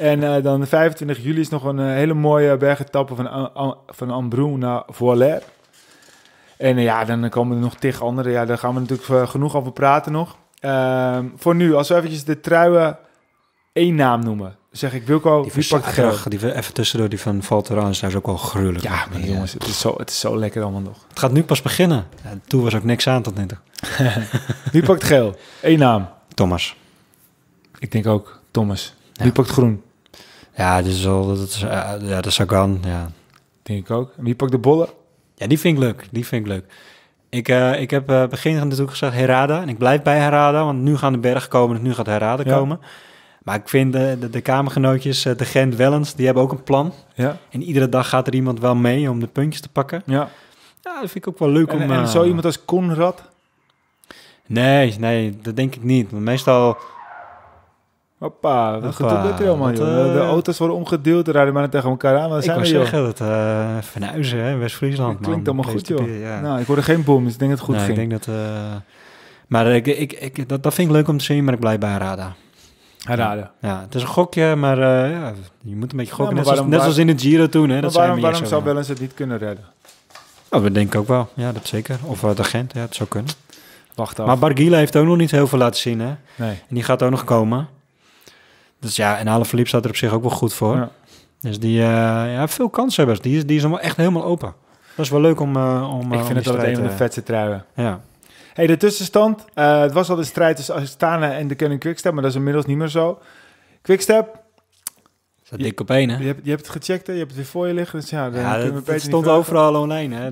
En eh, dan 25 juli is nog een hele mooie bergetappe van, van naar Voilaire. En eh, ja, dan komen er nog tig andere. Ja, daar gaan we natuurlijk eh, genoeg over praten nog. Ehm, voor nu, als we eventjes de truien één naam noemen zeg ik Wilco, die wie pakt geld? Die, even tussendoor, die van Valterans, daar is ook wel gruwelijk. Ja, maar jongens, het is, zo, het is zo lekker allemaal nog. Het gaat nu pas beginnen. Ja, toen was ook niks aan tot toe. wie pakt geel? Eén naam. Thomas. Ik denk ook Thomas. Wie pakt groen? Ja, dus is al, dat is, uh, ja, de Sagan, ja. Denk ik ook. wie pakt de bollen? Ja, die vind ik leuk. Die vind ik leuk. Ik, uh, ik heb uh, eh, begin natuurlijk gezegd Herada. En ik blijf bij Herada, want nu gaan de bergen komen. Dus nu gaat Herada komen. Maar ik vind de, de, kamergenootjes, eh, de Gent Wellens, die hebben ook een plan. Ja. En iedere dag gaat er iemand wel mee om de puntjes te pakken. Ja, ja dat vind ik ook wel leuk om... En zo iemand als Konrad Nee, nee, dat denk ik niet. Want meestal Hoppa, wat gebeurt dit helemaal, joh. de eh, auto's worden omgedeeld, de rijden net tegen elkaar aan. Wat zijn ik wil zeggen, dat uh, vernuizen, West-Friesland. Klinkt allemaal goed, joh. Ik ja. Nou, ik hoorde geen boom, dus ik denk dat het goed ging. ik denk dat... Eh, maar ik, ik, dat, dat vind ik leuk om te zien, maar ik blijf bij Rada. Rada. Ja, het is een gokje, maar ja, je moet een beetje gokken. net, zoals, in de Giro toen. Hè, dat waarom, waarom zou Wellens het niet kunnen redden? Nou, dat denk ik ook wel. Ja, dat zeker. Of uh, de Gent, het zou kunnen. Wacht af. Maar Bargila heeft ook nog niet heel veel laten zien, hè? Nee. En die gaat ook nog komen. Dus ja, en Alain Philippe staat er op zich ook wel goed voor. Dus die eh, ja, veel kanshebbers. Die is, die is hem echt helemaal open. Dat is wel leuk om... Eh, om ik eh, vind het altijd een van de vetste truien. Ja. Hey, de tussenstand. het was al de strijd tussen Astana en de Quick Quickstep, maar dat is inmiddels niet meer zo. Quickstep dat dik op één, hè? Je hebt, je hebt het gecheckt, hè? je hebt het weer voor je liggen. Dus ja, dan dat, het stond overal online. Hè?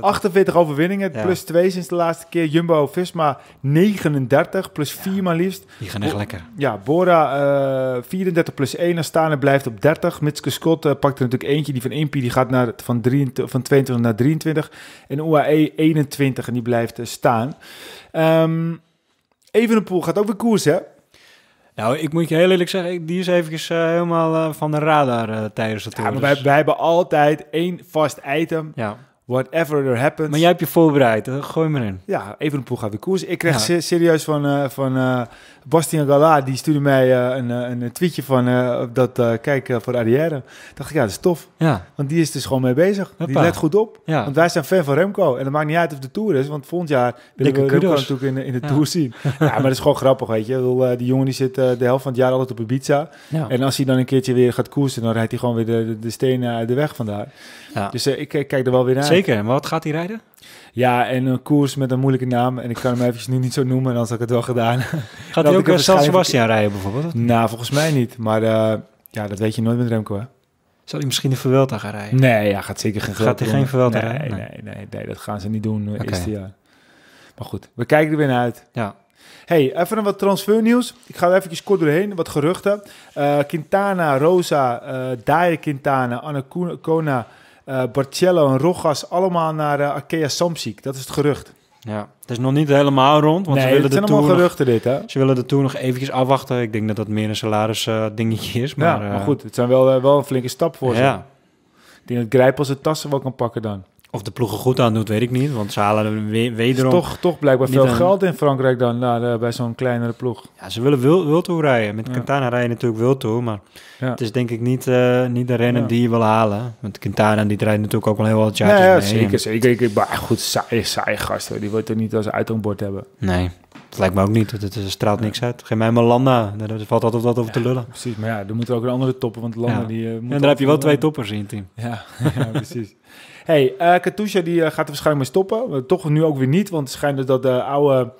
48 dus, eh, overwinningen, plus 2 sinds de laatste keer. Jumbo Visma 39, plus 4 maar liefst. Die gaan echt lekker. Ja, Bora 34 eh, plus 1. en blijft op 30. Mitske Scott eh, pakt er natuurlijk eentje. Die van Impi die gaat naar, van, 23, van 22 naar 23. En UAE 21 en die blijft staan. een ehm, Evenepoel gaat ook weer koers, hè? Nou, ik moet je heel eerlijk zeggen, die is eventjes eh, helemaal eh, van de radar eh, tijdens het ja, maar dus- Wij, hebben altijd één vast item. Ja. Whatever there happens. Maar jij hebt je voorbereid, gooi maar in. Ja, even een poging gaat weer koers. Ik krijg serieus van, van Bastian Gallard, die stuurde mij eh, een, eh, een, tweetje van eh, dat uh, kijk voor Arrière. Dacht ik, ja, dat is tof. Ja. Want die is dus gewoon mee bezig. Die let goed op. Ja. Want wij zijn fan van Remco. En dat maakt niet uit of de Tour is, want volgend jaar willen Dikke we Remco natuurlijk in, in de ja. Tour zien. (laughs) ja, maar dat is gewoon grappig, weet je. Bedoel, die jongen die zit de helft van het jaar altijd op Ibiza. Ja. En als hij dan een keertje weer gaat koersen, dan rijdt hij gewoon weer de, de, de stenen uit de weg vandaar. Ja. Dus ik kijk er wel weer naar. Zeker. Maar wat gaat hij rijden? Ja, en een koers met een moeilijke naam. En ik kan hem eventjes nu niet zo noemen, dan had ik het wel gedaan. (laughs) Gaat hij ook wel San Sebastian rijden bijvoorbeeld? Nou, volgens mij niet. Maar eh, ja, dat weet je nooit met Remco, hè? Zal hij misschien een Vuelta gaan rijden? Nee, ja, gaat zeker geen Gaat hij geen Vuelta rijden? Nee. nee. Nee, nee, dat gaan ze niet doen eh, okay. eerste jaar. Maar goed, we kijken er weer naar uit. Ja. Hey, even een wat transfernieuws. Ik ga er even kort doorheen, wat geruchten. Eh, Quintana, Rosa, uh, Quintana, Anna Kona uh, eh, Barcello en Rogas allemaal naar uh, Akea Samsic. Dat is het gerucht. Ja, het is nog niet helemaal rond. Want ze willen het zijn allemaal geruchten nog, dit, hè? Ze willen de nog eventjes afwachten. Ik denk dat dat meer een salaris eh, dingetje is. Maar, ja, maar goed, het zijn wel, wel een flinke stap voor ja. ze. Ik denk dat als zijn tassen wel kan pakken dan. Of de ploegen goed aan doet, weet ik niet. Want ze halen wederom... Toch, toch blijkbaar veel geld in Frankrijk dan nou, bij zo'n kleinere ploeg. Ja, ze willen wil, toe rijden. Met ja. Quintana rijden natuurlijk toe. maar het is denk ik niet, eh, niet de rennen die je wil halen. Want Quintana die rijdt natuurlijk ook wel heel wat jaar ja, Zeker, zeker. Ik, maar goed, saai, saai gasten. Die wil je niet als uithangbord hebben? Nee, Het lijkt me ook niet. Het straalt niks uit. Geen mij maar Landa. Daar valt altijd wat over te lullen. Precies, maar ja, er moeten ook een andere toppen, want Landa die... Eh, moet en daar heb je wel twee toppers in je team. Ja, (laughs) precies hey, eh, Katusha die eh, gaat er waarschijnlijk mee stoppen. toch nu ook weer niet, want het schijnt dat de oude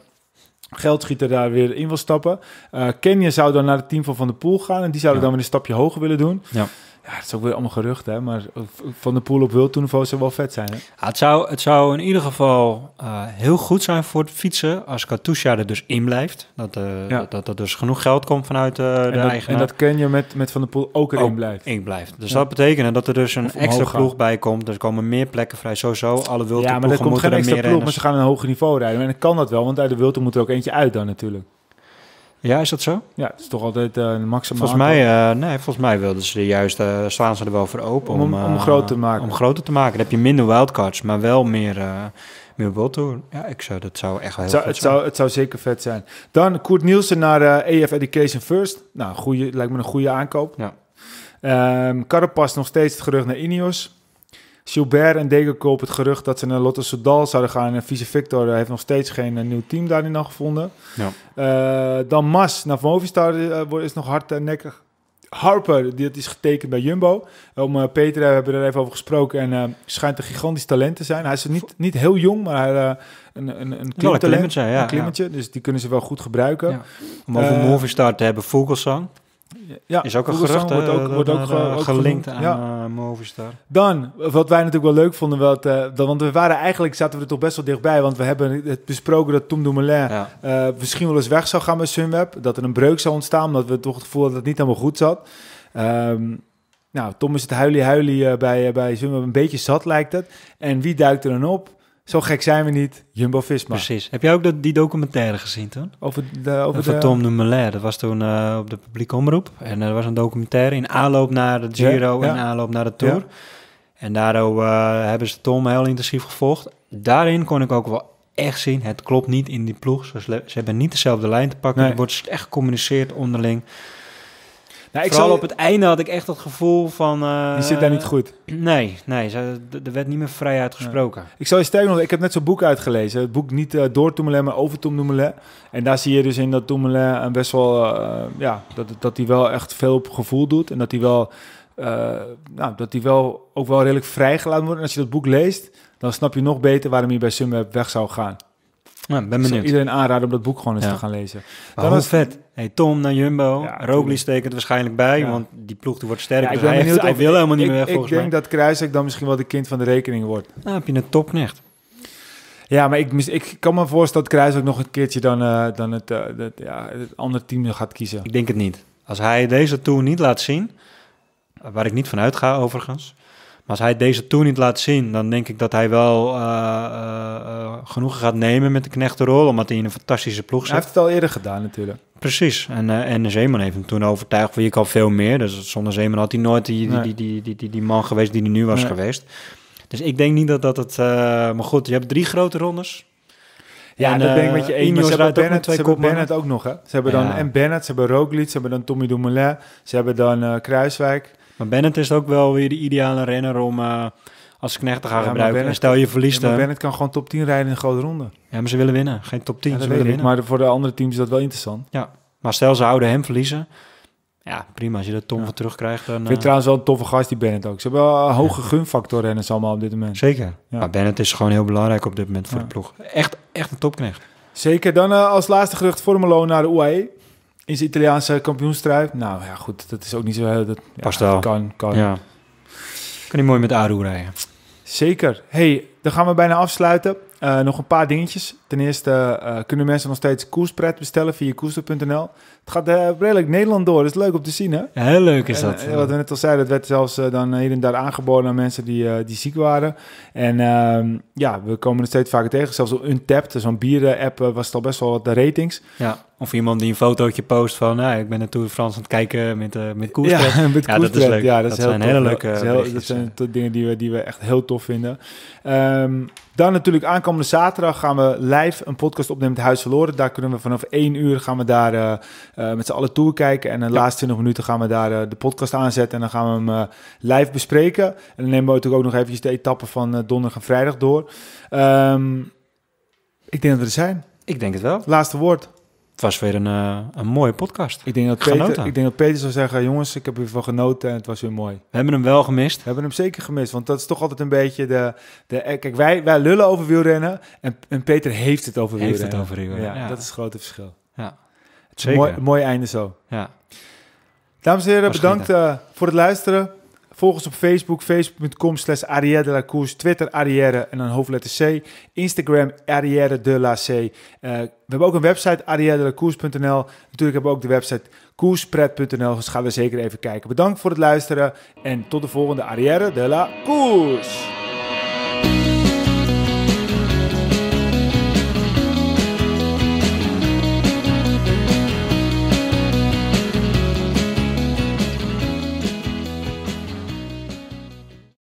geldschieter daar weer in wil stappen. Eh, Kenya zou dan naar het team van Van der Poel gaan en die zouden dan weer een stapje hoger willen doen. Ja. Ja, het is ook weer allemaal gerucht, hè? maar Van de Poel op wildtoernooi zou wel vet zijn. Hè? Ja, het, zou, het zou in ieder geval eh, heel goed zijn voor het fietsen als Katusha er dus in blijft. Dat, eh, dat, dat, er dus genoeg geld komt vanuit eh, de eigen En dat ken je met, met Van de Poel ook erin blijft. In blijft. Dus dat betekent dat er dus een extra ploeg bij komt. Er komen meer plekken vrij, sowieso. Alle wildtoernooien Ja, maar er komt geen extra ploeg, maar ze gaan een hoger niveau rijden. En dan kan dat wel, want uit de wildtoernooi moet er ook eentje uit dan natuurlijk. Ja, is dat zo? Ja, het is toch altijd eh, een maximaal. Volgens mij, eh, nee, volgens mij wilden ze juist, uh, eh, staan ze er wel voor open. Om, om, om te maken. Om groter te maken. Dan heb je minder wildcards, maar wel meer, meer World Ja, ik zou, dat zou echt wel het zou, het zijn. Zou, het zou zeker vet zijn. Dan Koert Nielsen naar EF Education First. Nou, goede, lijkt me een goede aankoop. Ja. Um, Carapaz nog steeds het gerucht naar Ineos. Gilbert en Degenkolb op het gerucht dat ze naar Lotto Soudal zouden gaan. En Vice Victor heeft nog steeds geen eh, nieuw team daarin al gevonden. Ja. Eh, dan Mas naar Movistar uh, eh, is nog hard en nekkig. Harper, die is getekend bij Jumbo. Om Peter we hebben we er even over gesproken. En schijnt een gigantisch talent te zijn. Hij is niet, niet heel jong, maar een, een, een klimmetje, ja, een klimmetje Dus die kunnen ze wel goed gebruiken. Om over Movistar te hebben, Vogelsang. Ja, is ook een gerucht, wordt eh, ook, wordt ook, eh, gelinkt aan ja. Eh, dan, wat wij natuurlijk wel leuk vonden, want we waren eigenlijk, zaten we er toch best wel dichtbij, want we hebben het besproken dat Tom Dumoulin misschien wel eens weg zou gaan met Sunweb, dat er een breuk zou ontstaan, omdat we toch het gevoel dat het niet helemaal goed zat. Ehm, nou, Tom is het huilie-huilie bij, bij Sunweb een beetje zat, lijkt het. En wie duikt er dan op? Zo gek zijn we niet, Jumbo Visma. Precies. Heb jij ook dat, die documentaire gezien toen? Over de... Over Tom de Melair. Dat was toen eh, op de publieke omroep. En eh, er was een documentaire in aanloop naar de Giro en aanloop naar de Tour. En daardoor eh, hebben ze Tom heel intensief gevolgd. Daarin kon ik ook wel echt zien, het klopt niet in die ploeg. Ze, ze hebben niet dezelfde lijn te pakken. Nee. Er wordt echt gecommuniceerd onderling. Nou, ik zal... op het einde had ik echt dat gevoel van... Uh, die zit daar niet goed. (clears throat) Nee, nee, ze, er werd niet meer vrij uitgesproken. Ik zal je steunen nog, ik heb net zo'n boek uitgelezen. Het boek niet eh, door Toemelen, maar over Toemelen. En daar zie je dus in dat Toemelen eh, best wel... ja, dat, dat hij wel echt veel op gevoel doet. En dat hij wel... nou, dat hij wel ook wel redelijk vrijgelaten wordt. En als je dat boek leest, dan snap je nog beter waarom hij bij Summe weg zou gaan. Ja, ben benieuwd. iedereen aanraden om dat boek gewoon eens te gaan lezen. Dat was vet. Hey, Tom naar Jumbo. Ja, Roglic het waarschijnlijk bij, want die ploeg wordt sterker. Ja, ik dus hij, wil helemaal niet meer weg, volgens mij. Ik denk dat Kruiswijk dan misschien wel de kind van de rekening wordt. Nou, heb je een topnecht. Ja, maar ik, ik kan me voorstellen dat Kruiswijk nog een keertje dan, eh, dan het, eh, dat, ja, het andere team gaat kiezen. Ik denk het niet. Als hij deze tour niet laat zien, waar ik niet van uitga overigens als hij deze toen niet laat zien, dan denk ik dat hij wel uh, genoegen gaat nemen met de knechtenrol, omdat hij in een fantastische ploeg zit. Hij heeft het al eerder gedaan natuurlijk. Precies. En, uh, en Zeeman heeft hem toen overtuigd wie ik al veel meer. Dus zonder Zeeman had hij nooit die, die, die, die, die, die, man geweest die hij nu was geweest. Dus ik denk niet dat dat het... maar goed, je hebt drie grote rondes. Ja, en, dat ben ik met je één. Ze hebben Bennett, ook, ze Bennett ook nog, hè? Ze hebben dan en Bennett, ze hebben Roglic, ze hebben dan Tommy Dumoulin, ze hebben dan Kruiswijk. Maar Bennett is ook wel weer de ideale renner om uh, als knecht te gaan gebruiken. Bennett, stel je verliest ja, Bennett kan gewoon top 10 rijden in een grote ronde. Ja, maar ze willen winnen. Geen top 10, ze willen winnen. Maar voor de andere teams is dat wel interessant. Ja, maar stel ze houden hem verliezen. Ja, prima. Als je dat Tom ja. van terugkrijgt, dan... Ik eh, vind trouwens wel een toffe gast, die Bennett ook. Ze hebben wel een eh, hoge gunfactor renners allemaal op dit moment. Zeker. Maar Bennett is gewoon heel belangrijk op dit moment voor de ploeg. Echt, echt een topknecht. Zeker. Dan als laatste gerucht Formelo naar de UAE. Is Italiaanse kampioenstrijd? Nou ja, goed, dat is ook niet zo... Dat, Past wel. Kan, kan. Ja. Kan hij mooi met Aru rijden. Zeker. hey, dan gaan we bijna afsluiten. Eh, nog een paar dingetjes. Ten eerste eh, kunnen mensen nog steeds koerspret bestellen via koester.nl. Het gaat uh, redelijk Nederland door. Dat is leuk om te zien, hè? Heel leuk is dat. En, eh, wat we net al zeiden, dat werd zelfs dan hier en daar aangeboden aan mensen die, die ziek waren. En ehm, ja, we komen er steeds vaker tegen. Zelfs op Untapped, zo'n bieren-app, was al best wel wat de ratings. Ja. Of iemand die een fotootje post van, nou, ik ben naar Tour de aan het kijken met, met koers. Ja, (laughs) met ja, dat is leuk. Ja, dat, is zijn hele leuke dat, heel, dat zijn dingen die we, die we echt heel tof vinden. Ehm, dan natuurlijk aankomende zaterdag gaan we live een podcast opneemt, Huis Verloren. Daar kunnen we vanaf één uur gaan we daar eh, eh, met z'n allen toe kijken. En de laatste 20 minuten gaan we daar eh, de podcast aanzetten. En dan gaan we hem live bespreken. En dan nemen we natuurlijk ook nog eventjes de etappen van donderdag en vrijdag door. Ehm, ik denk dat we er zijn. Ik denk het wel. Laatste woord. Het was weer een, eh, een mooie podcast. Ik denk, dat Peter, ik denk dat Peter zou zeggen, jongens, ik heb hiervan genoten en het was weer mooi. We hebben hem wel gemist. We hebben hem zeker gemist, want dat is toch altijd een beetje de... de eh, kijk, wij, wij lullen over wielrennen en, en Peter heeft het over wielrennen. Heeft het over wielrennen, ja, Dat is het grote verschil. Ja, Mooi, mooi einde zo. Ja. Dames en heren, bedankt eh, voor het luisteren. Volg ons op Facebook, facebook.com slash Arrière de la Course. Twitter Arrière en dan hoofdletter C. Instagram Arrière de la C. Eh, we hebben ook een website, arrièredelacourse.nl. Natuurlijk hebben we ook de website koerspret.nl. Dus ga we zeker even kijken. Bedankt voor het luisteren en tot de volgende Arrière de la Course.